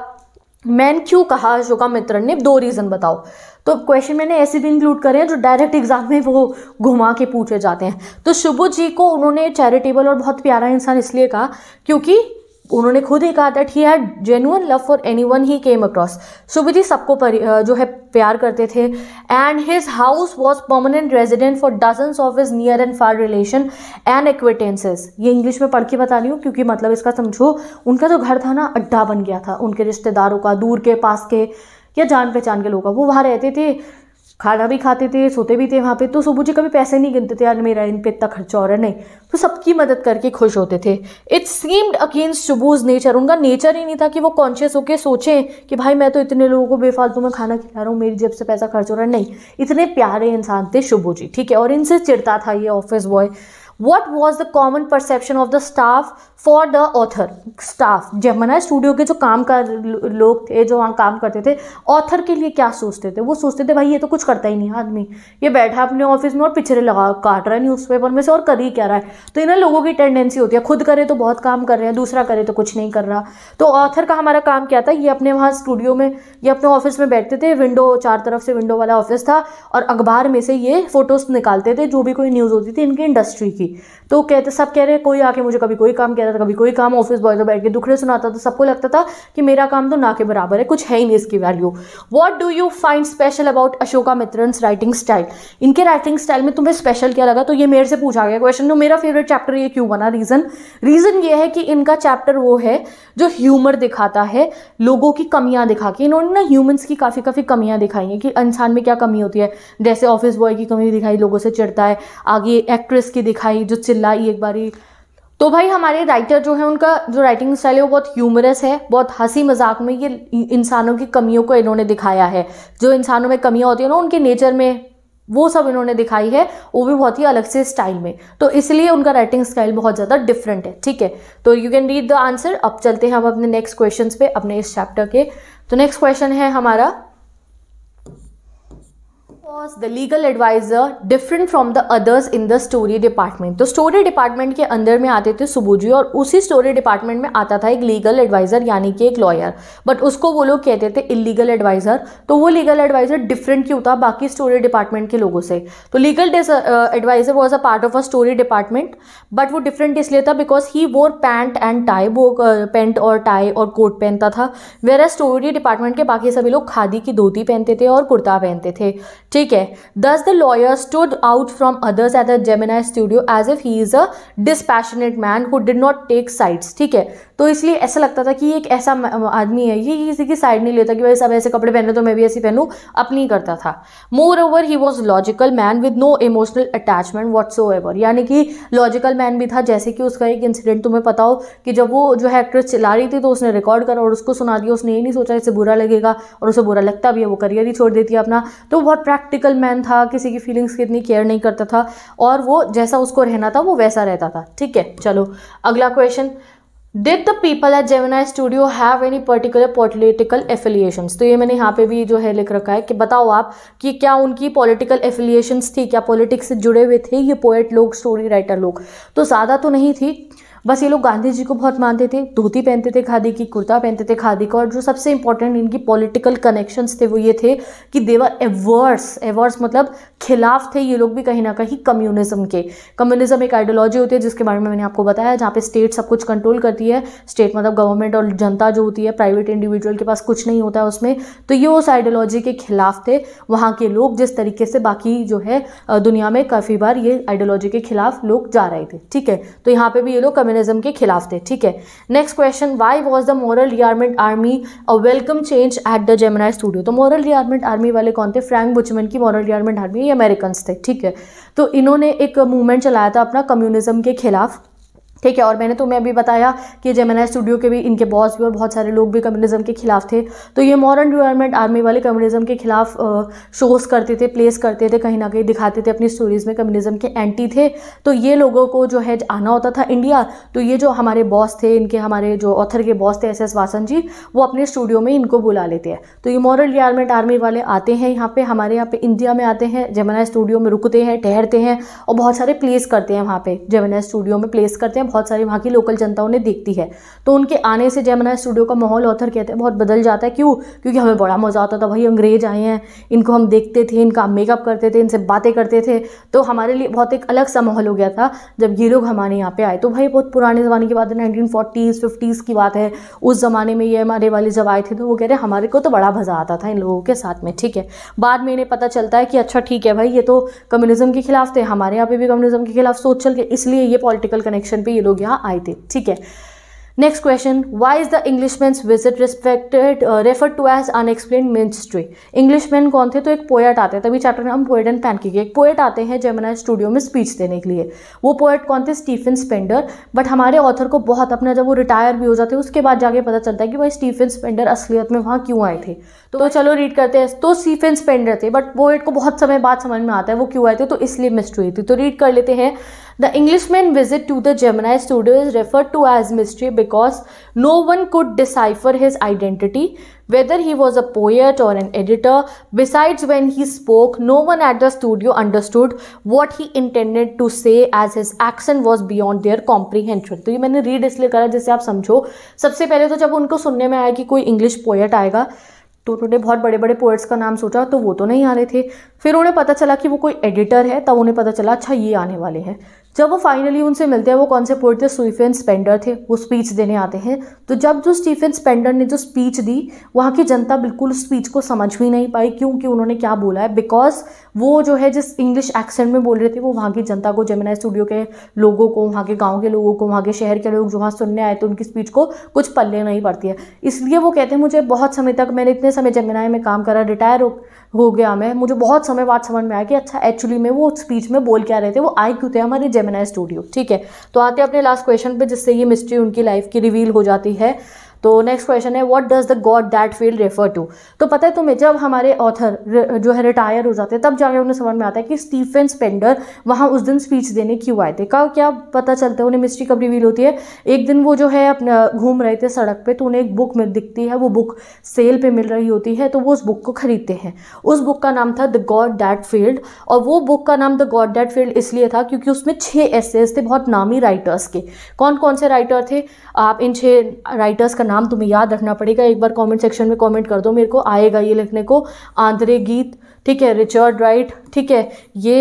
मैन क्यों कहा अशोका मित्र ने दो रीज़न बताओ तो क्वेश्चन मैंने ऐसे भी इंक्लूड करे हैं जो डायरेक्ट एग्जाम में वो घुमा के पूछे जाते हैं तो शुभु जी को उन्होंने चैरिटेबल और बहुत प्यारा इंसान इसलिए कहा क्योंकि उन्होंने खुद ही कहा that he had genuine love for anyone he came across सुबिजी सबको जो है प्यार करते थे and his house was permanent resident for dozens of his near and far relation and acquaintances ये इंग्लिश में पढ़ के बता रही हूँ क्योंकि मतलब इसका समझो उनका जो घर था ना अड्डा बन गया था उनके रिश्तेदारों का दूर के पास के या जान पहचान के लोगों का वो वहाँ रहते थे खाना भी खाते थे सोते भी थे वहाँ पे तो सुबह जी कभी पैसे नहीं गिनते थे यार मेरा इन पे इतना खर्चा हो रहा है नहीं तो सबकी मदद करके खुश होते थे it's seemed against Subbu's nature उनका नेचर ही नहीं था कि वो कॉन्शियस होकर सोचें कि भाई मैं तो इतने लोगों को बेफालतू में खाना खिला रहा हूँ मेरी जेब से पैसा खर्च हो रहा है नहीं इतने प्यारे इंसान थे शुभू जी ठीक है और इनसे चिड़ता था ये office boy what was the common perception of the staff for the author staff मना स्टूडियो के जो काम कर लोग थे जो वहाँ काम करते थे ऑथर के लिए क्या सोचते थे वो सोचते थे भाई ये तो कुछ करता ही नहीं आदमी ये बैठा अपने ऑफिस में और पिछड़े लगा काट रहा है न्यूज़पेपर में से और कर ही क्या रहा है तो इन्हें लोगों की टेंडेंसी होती है खुद करे तो बहुत काम कर रहे हैं दूसरा करे तो कुछ नहीं कर रहा तो ऑथर का हमारा काम क्या था ये अपने वहाँ स्टूडियो में ये अपने ऑफिस में बैठते थे विंडो चार तरफ से विंडो वाला ऑफिस था और अखबार में से ये फोटोज़ निकालते थे जो भी कोई न्यूज़ होती थी इनकी इंडस्ट्री की थी तो कहते सब कह रहे हैं कोई आके मुझे कभी कोई काम कह रहा था कभी कोई काम ऑफिस बॉय से बैठ के दुखड़े सुनाता था सबको लगता था कि मेरा काम तो ना के बराबर है कुछ है ही नहीं इसकी value what do you find special about Ashokamitran's writing style इनके राइटिंग स्टाइल में तुम्हें स्पेशल क्या लगा तो ये मेरे से पूछा गया क्वेश्चन तो मेरा फेवरेट चैप्टर ये क्यों बना रीज़न रीज़न ये है कि इनका चैप्टर वो है जो ह्यूमर दिखाता है लोगों की कमियां दिखा के इन्होंने ना ह्यूमन्स की काफ़ी काफ़ी कमियां दिखाई हैं कि इंसान में क्या कमी होती है जैसे ऑफिस बॉय की कमी दिखाई लोगों से चिड़ता है आगे एक्ट्रेस की दिखाई आई जो चिल्लाई एक बारी तो भाई हमारे राइटर जो है उनका जो राइटिंग स्टाइल है वो बहुत ह्यूमरस है बहुत हंसी मजाक में ये इंसानों की कमियों को इन्होंने दिखाया है जो इंसानों में कमियाँ होती है ना उनके नेचर में वो सब इन्होंने दिखाई है वो भी बहुत ही अलग से स्टाइल में तो इसलिए उनका राइटिंग स्टाइल बहुत ज़्यादा डिफरेंट है ठीक है तो you can read the answer अब चलते हैं हम अपने नेक्स्ट क्वेश्चन पे अपने इस चैप्टर के तो नेक्स्ट क्वेश्चन है हमारा was the legal adviser different from the others in the story department तो स्टोरी डिपार्टमेंट के अंदर में आते थे सुबुजी और उसी स्टोरी डिपार्टमेंट में आता था एक लीगल एडवाइज़र यानी कि एक लॉयर बट उसको वो लोग कहते थे इलीगल एडवाइज़र तो वो लीगल एडवाइज़र डिफरेंट क्यों था बाकी स्टोरी डिपार्टमेंट के लोगों से तो legal adviser was a part of a story department but वो डिफरेंट इसलिए था because he wore pant and tie वो पेंट uh, और टाई और कोट पहनता था वेरा स्टोरी डिपार्टमेंट के बाकी सभी लोग खादी की धोती पहनते थे और कुर्ता पहनते थे ठीक ठीक है thus the lawyer stood out from others at the Gemini studio as if he is a dispassionate man who did not take sides ठीक है तो इसलिए ऐसा लगता था कि एक ऐसा आदमी है ये किसी की साइड नहीं लेता कि भाई सब ऐसे कपड़े पहने तो मैं भी ऐसे पहनूँ अपनी करता था moreover he was logical man with no emotional attachment whatsoever यानी कि लॉजिकल मैन भी था जैसे कि उसका एक इंसिडेंट तुम्हें पता हो कि जब वो जो है एक्ट्रेस चला रही थी तो उसने रिकॉर्ड करा और उसको सुना दिया उसने ये नहीं सोचा इसे बुरा लगेगा और उसे बुरा लगता भी है वो करियर ही छोड़ देती है अपना तो बहुत प्रैक्टिस प्रैक्टिकल मैन था किसी की फीलिंग्स की इतनी केयर नहीं करता था और वो जैसा उसको रहना था वो वैसा रहता था ठीक है चलो अगला question did the people at Gemini studio have any particular political affiliations तो ये मैंने यहाँ पे भी जो है लिख रखा है कि बताओ आप कि क्या उनकी पॉलिटिकल एफिलिएशंस थी क्या पॉलिटिक्स से जुड़े हुए थे ये पोएट लोग स्टोरी राइटर लोग तो ज़्यादा तो नहीं थी बस ये लोग गांधी जी को बहुत मानते थे धोती पहनते थे खादी की कुर्ता पहनते थे खादी का और जो सबसे इंपॉर्टेंट इनकी पॉलिटिकल कनेक्शंस थे वो ये थे कि देवर एवर्स एवर्स मतलब खिलाफ थे ये लोग भी कहीं ना कहीं कम्युनिज्म के कम्युनिज्म एक आइडियोलॉजी होती है जिसके बारे में मैंने आपको बताया जहाँ पे स्टेट सब कुछ कंट्रोल करती है स्टेट मतलब गवर्नमेंट और जनता जो होती है प्राइवेट इंडिविजुअल के पास कुछ नहीं होता है उसमें तो ये उस आइडियोलॉजी के खिलाफ थे वहाँ के लोग जिस तरीके से बाकी जो है दुनिया में काफ़ी बार ये आइडियोलॉजी के खिलाफ लोग जा रहे थे ठीक है तो यहाँ पर भी ये लोग कम्युनिज्म कम्युनिज्म के खिलाफ थे ठीक है next question why was the moral rearmament army a welcome change at the Gemini studio तो मॉरल रियारमेंट आर्मी वाले कौन थे फ्रैंक बुचमन की मॉरल रियारमेंट आर्मी ये अमेरिकन थे ठीक है तो इन्होंने एक मूवमेंट चलाया था अपना कम्युनिज्म के खिलाफ ठीक है और मैंने तुम्हें अभी बताया कि जेमेना स्टूडियो के भी इनके बॉस भी और बहुत सारे लोग भी कम्युनिज्म के खिलाफ थे तो ये मॉडर्न रिवायरमेंट आर्मी वाले कम्युनिज्म के खिलाफ शोज करते थे प्लेस करते थे कहीं ना कहीं दिखाते थे अपनी स्टोरीज़ में कम्युनिज्म के एंटी थे तो ये लोगों को जो है आना होता था इंडिया तो ये जो हमारे बॉस थे इनके हमारे जो ऑथर के बॉस थे एस एस वासन जी वो अपने स्टूडियो में इनको बुला लेते हैं तो ये मॉडर्न रिवायरमेंट आर्मी वाले आते हैं यहाँ पर हमारे यहाँ पे इंडिया में आते हैं जेमेना स्टूडियो में रुकते हैं ठहरते हैं और बहुत सारे प्लेस करते हैं वहाँ पर जेमेना स्टूडियो में प्लेस करते हैं बहुत सारी वहाँ की लोकल जनता ने देखती है तो उनके आने से जयमना स्टूडियो का माहौल ऑथर कहते हैं बहुत बदल जाता है क्यों क्योंकि हमें बड़ा मज़ा आता था भाई अंग्रेज आए हैं इनको हम देखते थे इनका मेकअप करते थे इनसे बातें करते थे तो हमारे लिए बहुत एक अलग सा माहौल हो गया था जब ये लोग हमारे यहाँ पे आए तो भाई बहुत पुराने ज़माने की बात है नाइनटीन फोर्टीज़ की बात है उस ज़माने में ये हमारे वाले जब आए थे तो वो कह रहे हमारे को तो बड़ा मज़ा आता था इन लोगों के साथ में ठीक है बाद में इन्हें पता चलता है कि अच्छा ठीक है भाई ये तो कम्युनिज्म के खिलाफ थे हमारे यहाँ पे भी कम्युनिज्म के खिलाफ सोच चल के इसलिए ये पॉलिटिकल कनेक्शन पे ये लोग यहाँ आए थे ठीक है next question why is the English man's visit respected refer to as unexplained ministry English man कौन थे तो एक पोएट आते हैं तभी चैप्टर में हम पोएट एंड पैन की एक पोएट आते हैं जेमिना स्टूडियो में स्पीच देने के लिए वो पोएट कौन थे स्टीफन स्पेंडर बट हमारे ऑथर को बहुत अपना जब वो रिटायर भी हो जाते हैं उसके बाद जाके पता चलता है कि भाई स्टीफन स्पेंडर असलियत में वहाँ क्यों आए थे तो चलो रीड करते हैं तो सीफेन स्पेंडर थे बट वो एट को बहुत समय बाद समझ में आता है वो क्यों आए थे तो इसलिए मिस्ट्री हुई थी तो रीड कर लेते हैं the English man visit to the Gemini's studio is refer to as mystery because no one could decipher his identity whether he was a poet और an editor besides when he spoke no one at the studio understood what he intended to say as his action was beyond their comprehension तो ये मैंने read इसलिए करा जैसे आप समझो सबसे पहले तो जब उनको सुनने में आया कि कोई इंग्लिश पोएट आएगा तो उन्होंने बहुत बड़े बड़े पोइट्स का नाम सोचा तो वो तो नहीं आ रहे थे फिर उन्हें पता चला कि वो कोई एडिटर है तब उन्हें पता चला अच्छा ये आने वाले हैं जब वो फाइनली उनसे मिलते हैं वो कौन से पोर्ट थे स्टीफन स्पेंडर थे वो स्पीच देने आते हैं तो जब जो स्टीफन स्पेंडर ने जो स्पीच दी वहाँ की जनता बिल्कुल उस स्पीच को समझ भी नहीं पाई क्योंकि उन्होंने क्या बोला है बिकॉज वो जो है जिस इंग्लिश एक्सेंट में बोल रहे थे वो वहाँ की जनता को जमुना स्टूडियो के लोगों को वहाँ के गाँव के लोगों को वहाँ के शहर के लोग जो वहाँ सुनने आए थे तो उनकी स्पीच को कुछ पल्ले नहीं पड़ती है इसलिए वो कहते हैं मुझे बहुत समय तक मैंने इतने समय जमुनाई में काम करा रिटायर हो हो गया मैं मुझे बहुत समय बाद समझ में आया कि अच्छा एक्चुअली में वो स्पीच में बोल क्या रहे थे वो आए क्यों थे हमारे जेमिनाई स्टूडियो ठीक है तो आते अपने लास्ट क्वेश्चन पे जिससे ये मिस्ट्री उनकी लाइफ की रिवील हो जाती है तो नेक्स्ट क्वेश्चन है what does the god that field refer to तो पता है तुम्हें जब हमारे ऑथर जो है रिटायर हो जाते हैं तब जाके उन्हें समझ में आता है कि स्टीफन स्पेंडर वहाँ उस दिन स्पीच देने क्यों आए थे का क्या पता चलता है उन्हें मिस्ट्री कब रिवील होती है एक दिन वो जो है अपना घूम रहे थे सड़क पर तो उन्हें एक बुक मिल दिखती है वो बुक सेल पर मिल रही होती है तो वो उस बुक को खरीदते हैं उस बुक का नाम था द गॉड डैट फील्ड और वो बुक का नाम द गॉड डैट फील्ड इसलिए था क्योंकि उसमें छः एसेज थे बहुत नामी राइटर्स के कौन कौन से राइटर थे आप इन छः राइटर्स का नाम नाम तुम्हें याद रखना पड़ेगा एक बार कमेंट सेक्शन में कमेंट कर दो मेरे को आएगा ये लिखने को आंद्रे गीत ठीक है रिचर्ड राइट ठीक है ये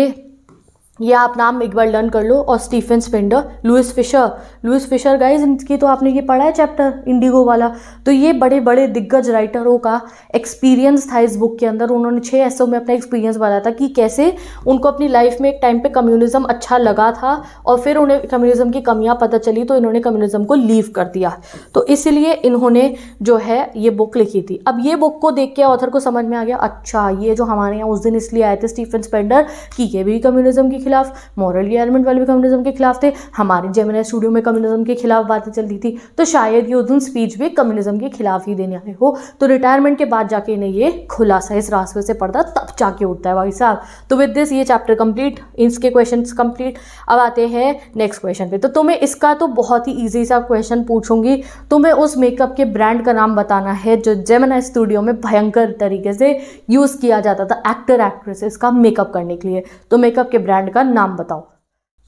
या आप नाम एक बार लर्न कर लो और Stephen Spender Louis Fischer Louis Fischer guys इनकी तो आपने ये पढ़ा है चैप्टर इंडिगो वाला तो ये बड़े बड़े दिग्गज राइटरों का एक्सपीरियंस था इस बुक के अंदर उन्होंने छः ऐसों में अपना एक्सपीरियंस बताया था कि कैसे उनको अपनी लाइफ में एक टाइम पर कम्युनिज्म अच्छा लगा था और फिर उन्हें कम्युनिज्म की कमियाँ पता चली तो इन्होंने कम्युनिज्म को लीव कर दिया तो इसलिए इन्होंने जो है ये बुक लिखी थी अब ये बुक को देख के ऑथर को समझ में आ गया अच्छा ये जो हमारे यहाँ उस दिन इसलिए आए थे स्टीफन स्पेंडर कि ये भी कम्युनिज्म की खिलाफ मॉरल एलिमेंट वाले भी कम्युनिज्म के खिलाफ थे हमारे जेमिना स्टूडियो में कम्युनिज्म के खिलाफ बातें चलती थी तो शायद ये उस दिन स्पीच भी कम्युनिज्म के खिलाफ ही देने आए हो तो रिटायरमेंट के बाद जाके इन्हें ये खुलासा इस रास्ते से पढ़ता तब जाके उठता है भाई साहब तो विद दिस ये चैप्टर कंप्लीट इसके क्वेश्चन कंप्लीट अब आते हैं नेक्स्ट क्वेश्चन पे तो तुम्हें इसका तो बहुत ही ईजी सा क्वेश्चन पूछूंगी तुम्हें उस मेकअप के ब्रांड का नाम बताना है जो जेमिना स्टूडियो में भयंकर तरीके से यूज़ किया जाता था एक्टर एक्ट्रेसेस का मेकअप करने के लिए तो मेकअप के ब्रांड का नाम बताओ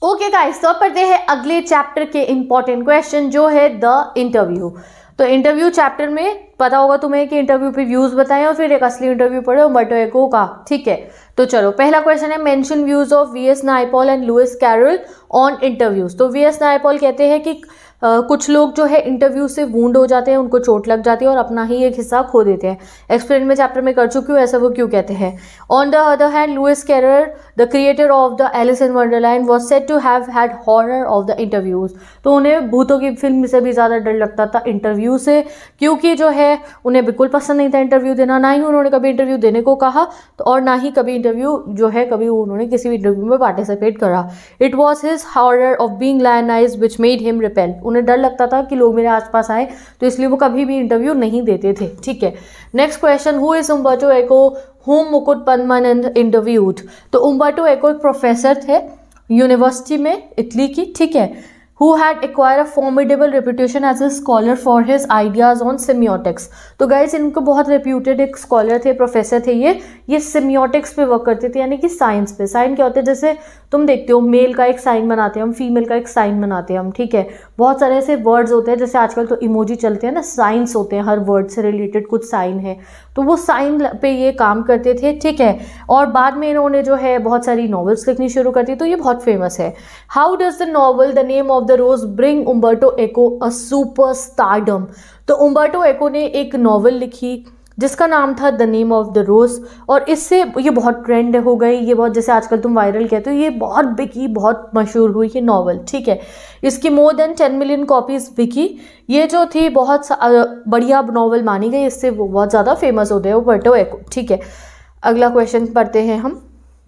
ओके गाइस तो अब पढ़ते हैं अगले चैप्टर के इंपॉर्टेंट क्वेश्चन जो है द इंटरव्यू तो इंटरव्यू चैप्टर में पता होगा तुम्हें कि इंटरव्यू पे व्यूज बताएं और फिर एक असली इंटरव्यू पढ़े मटोएको का ठीक है तो चलो पहला क्वेश्चन है mention views of V S S Naipaul and Lewis Carroll on interviews तो वीएस एस नाइपॉल कहते हैं कि आ, कुछ लोग जो है इंटरव्यू से वूंड हो जाते हैं उनको चोट लग जाती है और अपना ही एक हिस्सा खो देते हैं एक्सप्लेन में चैप्टर में कर चुकी हूँ ऐसा वो क्यों कहते हैं on the other hand Lewis Carroll the creator of the Alice in Wonderland was set to have had horror of the interviews तो उन्हें भूतों की फिल्म से भी ज़्यादा डर लगता था इंटरव्यू से क्योंकि जो है उन्हें बिल्कुल पसंद नहीं था इंटरव्यू देना ना ही उन्होंने कभी इंटरव्यू देने को कहा तो और ना ही कभी इंटरव्यू जो है कभी उन्होंने किसी भी इंटरव्यू में पार्टिसिपेट करा इट वॉज हिज हॉर्डर of being lionized which made him repel उन्हें डर लगता था कि लोग मेरे आसपास आए तो इसलिए वो कभी भी इंटरव्यू नहीं देते थे ठीक है next question who is Umberto Eco whom Mukund Padmanabhan interviewed तो उम्बाटो एको एक प्रोफेसर थे यूनिवर्सिटी में इटली की ठीक है who had acquired a formidable reputation as a scholar for his ideas on semiotics तो गाइज इनको बहुत रेप्यूटेड एक स्कॉलर थे प्रोफेसर थे ये ये सिम्योटिक्स पे वर्क करते थे यानी कि साइंस पे साइन क्या होते हैं जैसे तुम देखते हो मेल का एक साइन बनाते हैं हम फीमेल का एक साइन बनाते हैं हम ठीक है बहुत सारे ऐसे वर्ड्स होते हैं जैसे आजकल तो इमोजी चलते हैं ना साइंस होते हैं हर वर्ड से रिलेटेड कुछ साइन है तो वो साइन पे ये काम करते थे ठीक है और बाद में इन्होंने जो है बहुत सारी नॉवल्स लिखनी शुरू कर दी तो ये बहुत फेमस है how does the novel the name of rose bring Umberto Eco a super stardom तो उम्बर्टो एको ने एक नावल लिखी जिसका नाम था the name of the rose और इससे ये बहुत ट्रेंड हो गई ये बहुत जैसे आजकल तुम वायरल कहते हो ये बहुत बिकी बहुत मशहूर हुई ये नॉवल ठीक है इसकी more than ten million copies बिकी ये जो थी बहुत बढ़िया नॉवल मानी गई इससे वो बहुत ज़्यादा फेमस हो गए वो बटो एको ठीक है अगला क्वेश्चन पढ़ते हैं हम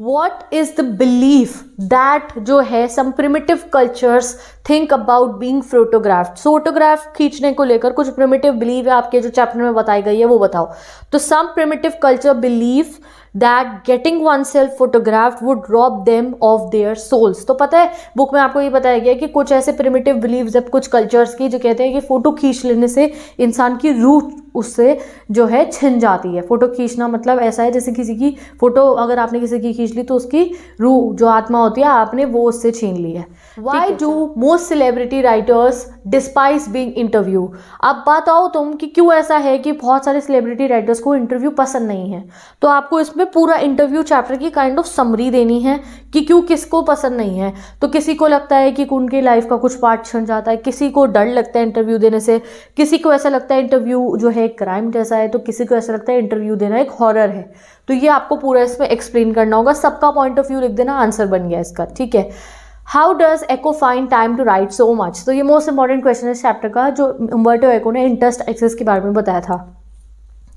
what is the belief that जो है some primitive cultures think about being photographed photograph खींचने को लेकर कुछ प्रिमेटिव बिलीव है आपके जो चैप्टर में बताई गई है वो बताओ तो some primitive culture believe that getting oneself photographed would drop them of their souls तो पता है बुक में आपको ये बताया गया कि कुछ ऐसे प्रिमिटिव बिलीव जब कुछ कल्चर्स की जो कहते हैं कि फ़ोटो खींच लेने से इंसान की रूह उससे जो है छिन जाती है फ़ोटो खींचना मतलब ऐसा है जैसे किसी की फ़ोटो अगर आपने किसी की खींच ली तो उसकी रूह जो आत्मा होती है आपने वो उससे छीन ली है why do most celebrity writers despise being interview अब बताओ तुम कि क्यों ऐसा है कि बहुत सारे सेलिब्रिटी राइटर्स को इंटरव्यू पसंद नहीं है तो आपको इसमें पूरा इंटरव्यू चैप्टर की काइंड ऑफ समरी देनी है कि क्यों किसको पसंद नहीं है तो किसी को लगता है कि उनके लाइफ का कुछ पार्ट छन जाता है किसी को डर लगता है इंटरव्यू देने से किसी को ऐसा लगता है इंटरव्यू जो है क्राइम जैसा है तो किसी को ऐसा लगता है इंटरव्यू देना एक हॉरर है तो ये आपको पूरा इसमें एक्सप्लेन करना होगा सबका पॉइंट ऑफ व्यू लिख देना आंसर बन गया इसका ठीक है how does Eco find time to write so much तो ये मोस्ट इंपॉर्टेंट क्वेश्चन है इस चैप्टर का जो उम्बर्टो एको ने इंटरेस्ट एक्सेस के बारे में बताया था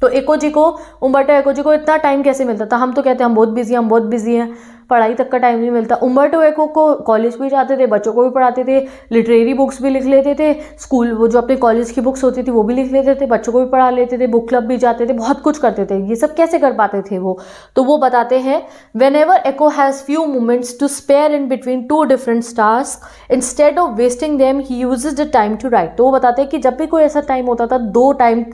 तो एको जी को उम्बर्टो एको जी को इतना टाइम कैसे मिलता था हम तो कहते हैं हम बहुत बिजी हैं हम बहुत बिजी हैं पढ़ाई तक का टाइम नहीं मिलता उम्बर्टो एको को कॉलेज भी जाते थे बच्चों को भी पढ़ाते थे लिटरेरी बुक्स भी लिख लेते थे स्कूल वो जो अपने कॉलेज की बुक्स होती थी वो भी लिख लेते थे बच्चों को भी पढ़ा लेते थे बुक क्लब भी जाते थे बहुत कुछ करते थे ये सब कैसे कर पाते थे वो तो वो बताते हैं whenever Eco has few moments to spare in between two different stars instead of wasting them he use the time to write तो वो बताते हैं कि जब भी कोई ऐसा टाइम होता था दो टाइम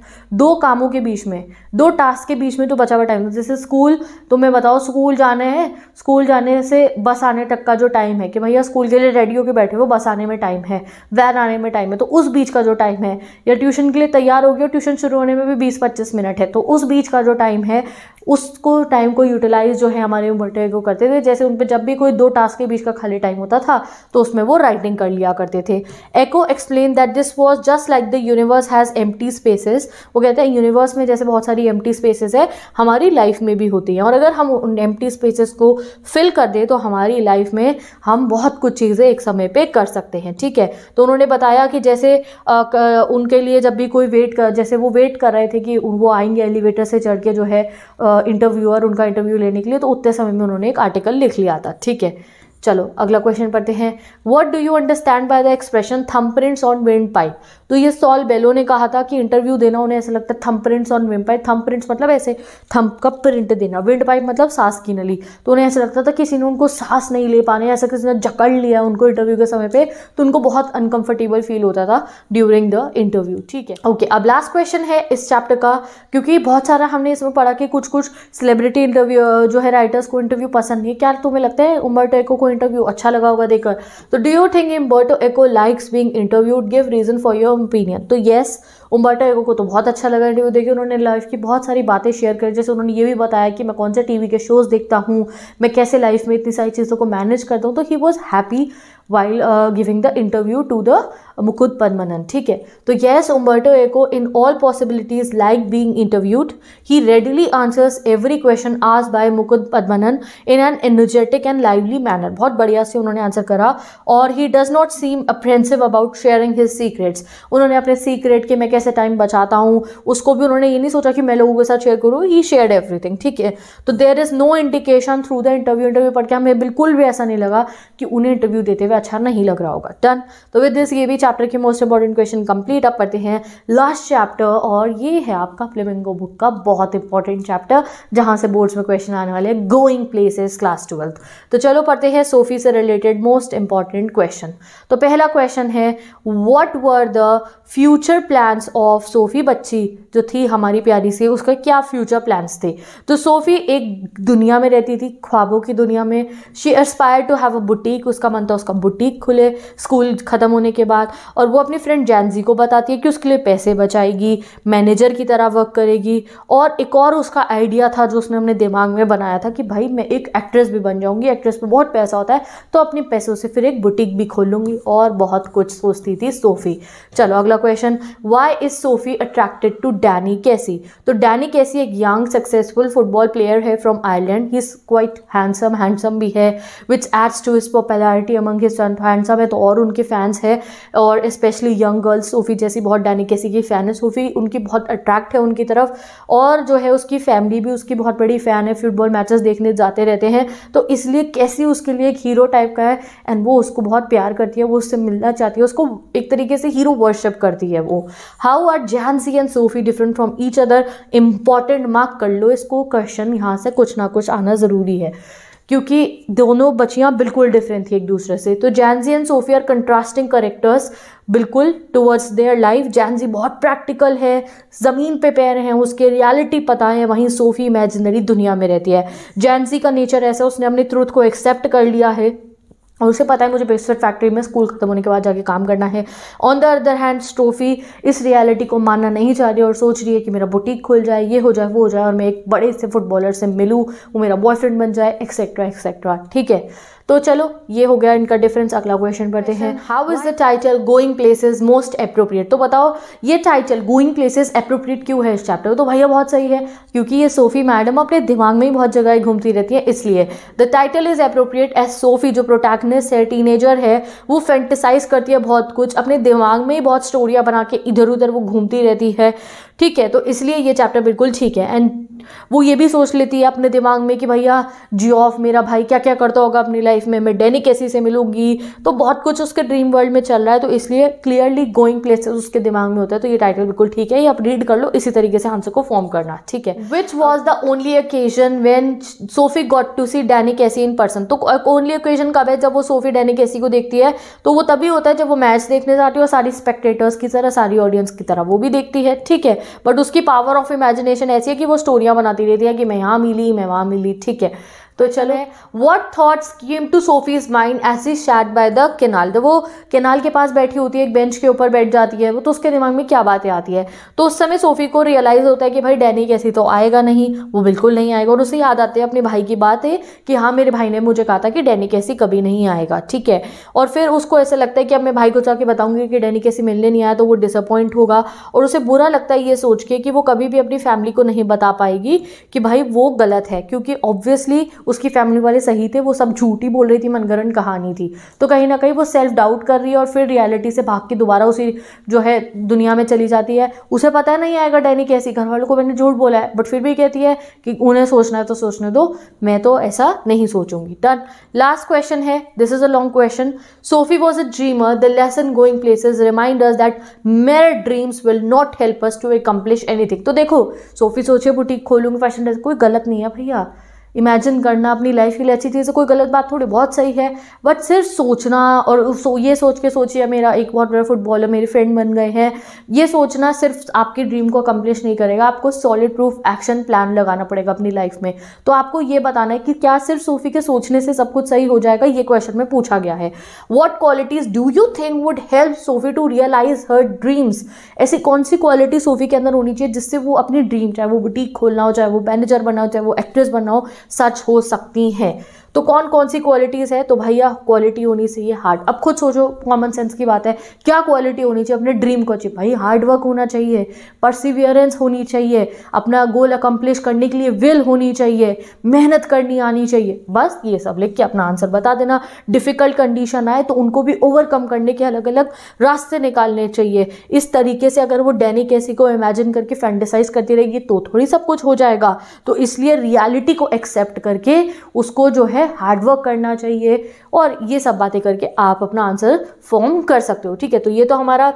दो कामों के बीच में दो टास्क के बीच में तो बचा हुआ टाइम जैसे स्कूल तुम्हें बताओ स्कूल जाना है स्कूल स्कूल जाने से बस आने तक का जो टाइम है कि भैया स्कूल के लिए रेडी होकर बैठे हो बस आने में टाइम है वैन आने में टाइम है तो उस बीच का जो टाइम है या ट्यूशन के लिए तैयार हो गया ट्यूशन शुरू होने में भी बीस पच्चीस मिनट है तो उस बीच का जो टाइम है उसको टाइम को यूटिलाइज जो है हमारे उम्र को करते थे जैसे उन पर जब भी कोई दो टास्क के बीच का खाली टाइम होता था तो उसमें वो राइटिंग कर लिया करते थे Eco explain that this was just like the universe has एम स्पेसेस वो कहते हैं यूनिवर्स में जैसे बहुत सारी एम स्पेसेस है हमारी लाइफ में भी होती हैं और अगर हम उन एम स्पेसेस को फिल कर दें तो हमारी लाइफ में हम बहुत कुछ चीज़ें एक समय पर कर सकते हैं ठीक है तो उन्होंने बताया कि जैसे आ, क, उनके लिए जब भी कोई वेट कर जैसे वो वेट कर रहे थे कि वो आएंगे एलिवेटर से चढ़ के जो है आ, इंटरव्यूअर उनका इंटरव्यू लेने के लिए तो उतने समय में उन्होंने एक आर्टिकल लिख लिया था ठीक है चलो अगला क्वेश्चन पढ़ते हैं what do you understand by the expression thumb prints on windpipe तो ये सॉल बेलो ने कहा था कि इंटरव्यू देना उन्हें ऐसा लगता है thumb prints on windpipe thumb prints मतलब ऐसे थम का प्रिंट देना विंड पाइप मतलब सांस की नली तो उन्हें ऐसा लगता था किसी ने उनको सांस नहीं ले पाने ऐसा किसी ने जकड़ लिया उनको इंटरव्यू के समय पर तो उनको बहुत अनकंफर्टेबल फील होता था ड्यूरिंग द इंटरव्यू ठीक है ओके okay, अब लास्ट क्वेश्चन है इस चैप्टर का क्योंकि बहुत सारा हमने इसमें पढ़ा कि कुछ कुछ सेलिब्रिटी इंटरव्यू जो है राइटर्स को इंटरव्यू पसंद नहीं क्या तुम्हें लगता है उमर टेको ऑफ इंटरव्यू अच्छा लगा होगा देखकर तो do you think Umberto Eco likes being interviewed give reason for your opinion तो येस yes, उम्बर्टा एगो को तो बहुत अच्छा लगा इंटरव्यू देखिए उन्होंने लाइफ की बहुत सारी बातें शेयर करी जैसे उन्होंने ये भी बताया कि मैं कौन से टीवी के शोज़ देखता हूँ मैं कैसे लाइफ में इतनी सारी चीज़ों को मैनेज करता हूँ तो he was happy while giving the interview to the Mukund Padmanabhan ठीक है तो yes Umberto Eco in all possibilities like being interviewed he readily answers every question आज by Mukund Padmanabhan in an energetic and lively manner बहुत बढ़िया से उन्होंने आंसर करा और he does not seem apprehensive about sharing his secrets उन्होंने अपने secret के मैं कैसे टाइम बचाता हूँ उसको भी उन्होंने ये नहीं सोचा कि मैं लोगों के साथ शेयर करूँ ही शेयर एवरीथिंग ठीक है तो there is no indication through the interview interview पढ़ के हमें बिल्कुल भी ऐसा नहीं लगा कि उन्हें इंटरव्यू देते हुए अच्छा नहीं लग रहा होगा डन तो विद दिस ये भी चैप्टर के मोस्ट इंपॉर्टेंट क्वेश्चन कंप्लीट आप पढ़ते हैं लास्ट चैप्टर और ये है आपका फ्लेमिंगो बुक का बहुत इंपॉर्टेंट चैप्टर जहाँ से बोर्ड्स में क्वेश्चन आने वाले हैं गोइंग प्लेसेस क्लास ट्वेल्थ तो चलो पढ़ते हैं सोफी से रिलेटेड मोस्ट इंपॉर्टेंट क्वेश्चन तो पहला क्वेश्चन है what were the future plans of Sophie बच्ची जो थी हमारी प्यारी सी उसका क्या फ्यूचर प्लान्स थे तो सोफ़ी एक दुनिया में रहती थी ख्वाबों की दुनिया में she aspire to have a boutique उसका मन था उसका बुटीक खुले स्कूल ख़त्म होने के बाद और वो अपनी फ्रेंड जैनजी को बताती है कि उसके लिए पैसे बचाएगी मैनेजर की तरह वर्क करेगी और एक और उसका आइडिया था जो उसने अपने दिमाग में बनाया था कि भाई मैं एक एक्ट्रेस भी बन जाऊँगी एक्ट्रेस में बहुत पैसा होता है तो अपने पैसों से फिर एक बुटीक भी खोलूँगी और बहुत कुछ सोचती थी सोफ़ी चलो अगला question why is Sophie attracted to Danny Casey तो डैनी कैसी एक यंग सक्सेसफुल फुटबॉल प्लेयर है from Ireland he is quite handsome handsome भी है which adds to his popularity among his handsome है तो और उनके फैंस है और स्पेशली यंग गर्ल्स सोफी जैसी बहुत डैनी कैसी की फ़ैन है सोफी उनकी बहुत अट्रैक्ट है उनकी तरफ और जो है उसकी फैमिली भी उसकी बहुत बड़ी फ़ैन है फुटबॉल मैचेस देखने जाते रहते हैं तो इसलिए कैसी उसके लिए एक हीरो टाइप का है एंड वो उसको बहुत प्यार करती है वो उससे मिलना चाहती है उसको एक तरीके से हीरो वर्शिप कर करती है वो how are Jansie and Sophie different from each other important mark कर लो इसको क्वेश्चन यहाँ से कुछ ना कुछ आना ज़रूरी है क्योंकि दोनों बच्चियाँ बिल्कुल डिफरेंट थी एक दूसरे से तो Jansie and Sophie are contrasting characters बिल्कुल टुवर्ड्स देयर लाइफ जैनजी बहुत प्रैक्टिकल है ज़मीन पे पैर हैं उसके रियलिटी पता है वहीं सोफी इमेजिनरी दुनिया में रहती है जैनजी का नेचर ऐसा उसने अपने ट्रूथ को एक्सेप्ट कर लिया है और उसे पता है मुझे बिस्किट फैक्ट्री में स्कूल खत्म होने के बाद जाके काम करना है on the other hand Sophie इस रियलिटी को मानना नहीं चाह रही और सोच रही है कि मेरा बुटीक खुल जाए ये हो जाए वो हो जाए और मैं एक बड़े से फुटबॉलर से मिलूँ वो मेरा बॉयफ्रेंड बन जाए एक्सेट्रा एक्सेट्रा ठीक है तो चलो ये हो गया इनका डिफरेंस अगला क्वेश्चन पढ़ते अच्छा, हैं how is the title going places most appropriate तो बताओ ये टाइटल गोइंग प्लेसेज अप्रोप्रिएट क्यों है इस चैप्टर तो भैया बहुत सही है क्योंकि ये सोफ़ी मैडम अपने दिमाग में ही बहुत जगह घूमती रहती है इसलिए the title is appropriate as Sophie जो प्रोटैक्निस्ट है टीनेजर है वो फेंटिसाइज करती है बहुत कुछ अपने दिमाग में ही बहुत स्टोरियाँ बना के इधर उधर वो घूमती रहती है ठीक है तो इसलिए ये चैप्टर बिल्कुल ठीक है एंड वो ये भी सोच लेती है अपने दिमाग में कि भैया जी ऑफ मेरा भाई क्या क्या करता होगा अपनी लाइफ में मैं डेनी कैसी से मिलूंगी तो बहुत कुछ उसके ड्रीम वर्ल्ड में चल रहा है तो इसलिए क्लियरली गोइंग प्लेसेस उसके दिमाग में होता है तो ये टाइटल बिल्कुल ठीक है ये आप रीड कर लो इसी तरीके से आंसर को फॉर्म करना ठीक है which was the only occasion when Sophie got to see Danny Casey in person तो ओनली ओकेजन कब है जब वो सोफी डैनी कैसी को देखती है तो वो तभी होता है जब वो मैच देखने जाती है और सारी स्पेक्टेटर्स की तरह सारी ऑडियंस की तरह वो भी देखती है ठीक है बट उसकी पावर ऑफ इमेजिनेशन ऐसी है कि वो स्टोरियाँ बनाती रहती है कि मैं यहाँ मिली मैं वहाँ मिली ठीक है तो चलो what thoughts came to Sophie's mind as is shed by the canal वो केनाल के पास बैठी होती है एक बेंच के ऊपर बैठ जाती है वो तो उसके दिमाग में क्या बातें आती है तो उस समय सोफी को रियलाइज़ होता है कि भाई डैनी कैसी तो आएगा नहीं वो बिल्कुल नहीं आएगा और उसे याद आते हैं अपने भाई की बात है कि हाँ मेरे भाई ने मुझे कहा था कि डैनी कैसी कभी नहीं आएगा ठीक है और फिर उसको ऐसे लगता है कि अब मैं भाई को जाके बताऊंगी कि डैनी कैसी मिलने नहीं आया तो वो डिसअपॉइंट होगा और उसे बुरा लगता है ये सोच के कि वो कभी भी अपनी फैमिली को नहीं बता पाएगी कि भाई वो गलत है क्योंकि ऑब्वियसली उसकी फैमिली वाले सही थे वो सब झूठी बोल रही थी मनगरन कहानी थी तो कहीं ना कहीं वो सेल्फ डाउट कर रही है और फिर रियलिटी से भाग के दोबारा उसी जो है दुनिया में चली जाती है उसे पता नहीं आएगा डैनी कैसी घर वालों को मैंने झूठ बोला है बट फिर भी कहती है कि उन्हें सोचना है तो सोचने दो मैं तो ऐसा नहीं सोचूंगी डन लास्ट क्वेश्चन है this is a long question Sophie was a dreamer the lesson going places reminders that mere dreams will not help us to accomplish anything तो देखो सोफी सोचे बुटीक खोलूंगी फैशन कोई गलत नहीं है भैया इमेजिन करना अपनी लाइफ के लिए अच्छी चीज़ है कोई गलत बात थोड़ी बहुत सही है बट सिर्फ सोचना और सो, ये सोच के सोचिए मेरा एक बहुत बड़ा फुटबॉलर मेरे फ्रेंड बन गए हैं ये सोचना सिर्फ आपकी ड्रीम को अकम्प्लिश नहीं करेगा आपको सॉलिड प्रूफ एक्शन प्लान लगाना पड़ेगा अपनी लाइफ में तो आपको ये बताना है कि क्या सिर्फ सूफी के सोचने से सब कुछ सही हो जाएगा ये क्वेश्चन में पूछा गया है what qualities do you think would help Sophie to realise her dreams ऐसी कौन सी क्वालिटी सोफी के अंदर होनी चाहिए जिससे वो अपनी ड्रीम चाहे वो बुटीक खोलना हो चाहे वो मैनेजर बना हो चाहे वो एक्ट्रेस बना हो सच हो सकती हैं तो कौन कौन सी क्वालिटीज़ है तो भैया क्वालिटी होनी चाहिए हार्ड अब खुद सोचो कॉमन सेंस की बात है क्या क्वालिटी होनी चाहिए अपने ड्रीम को अचीव भाई हार्ड वर्क होना चाहिए परसिवियरेंस होनी चाहिए अपना गोल अकम्पलिश करने के लिए विल होनी चाहिए मेहनत करनी आनी चाहिए बस ये सब लिख के अपना आंसर बता देना डिफ़िकल्ट कंडीशन आए तो उनको भी ओवरकम करने के अलग अलग रास्ते निकालने चाहिए इस तरीके से अगर वो डैनी कैसी को इमेजिन करके फैंटिसाइज करती रहेगी तो थोड़ी सब कुछ हो जाएगा तो इसलिए रियलिटी को एक्सेप्ट करके उसको जो है है हार्डवर्क करना चाहिए और ये सब बातें करके आप अपना आंसर फॉर्म कर सकते हो ठीक है तो ये तो हमारा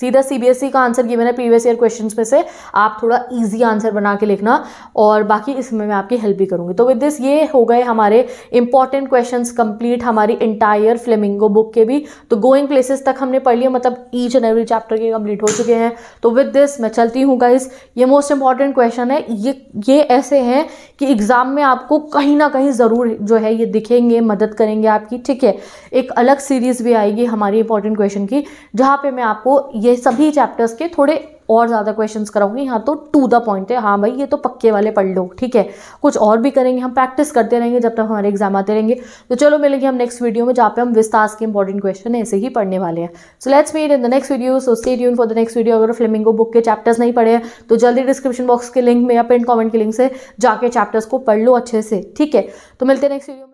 सीधा सीबीएसई e का आंसर ये मैंने प्रीवियस ईयर क्वेश्चन में से आप थोड़ा इजी आंसर बना के लिखना और बाकी इसमें मैं आपकी हेल्प भी करूँगी तो विद दिस ये हो गए हमारे इंपॉर्टेंट क्वेश्चंस कंप्लीट हमारी इंटायर फ्लेमिंगो बुक के भी तो गोइंग प्लेसेस तक हमने पढ़ लिया मतलब ईच एंड एवरी चैप्टर के कंप्लीट हो चुके हैं तो विद दिस मैं चलती हूँ गाइज ये मोस्ट इंपॉर्टेंट क्वेश्चन है ये ये ऐसे हैं कि एग्ज़ाम में आपको कहीं ना कहीं ज़रूर जो है ये दिखेंगे मदद करेंगे आपकी ठीक है एक अलग सीरीज़ भी आएगी हमारी इंपॉर्टेंट क्वेश्चन की जहाँ पर मैं आपको ये सभी चैप्टर्स के थोड़े और ज़्यादा क्वेश्चंस कराऊंगी यहाँ तो टू द पॉइंट है हाँ भाई ये तो पक्के वाले पढ़ लो ठीक है कुछ और भी करेंगे हम प्रैक्टिस करते रहेंगे जब तक हमारे एग्जाम आते रहेंगे तो चलो मिलेंगे हम नेक्स्ट वीडियो में जहाँ पे हम विस्तार के इंपॉर्टेंट क्वेश्चन ऐसे ही पढ़ने वाले हैं so let's meet in the next video so stay tune for the next video अगर फिल्मिंग बुक के चैप्टर्स नहीं पढ़े हैं तो जल्दी डिस्क्रिप्शन बॉक्स के लिंक में या पिन कॉमेंट के लिंक से जाके चैप्टर्स को पढ़ लो अच्छे से ठीक है तो मिलते हैं नेक्स्ट वीडियो में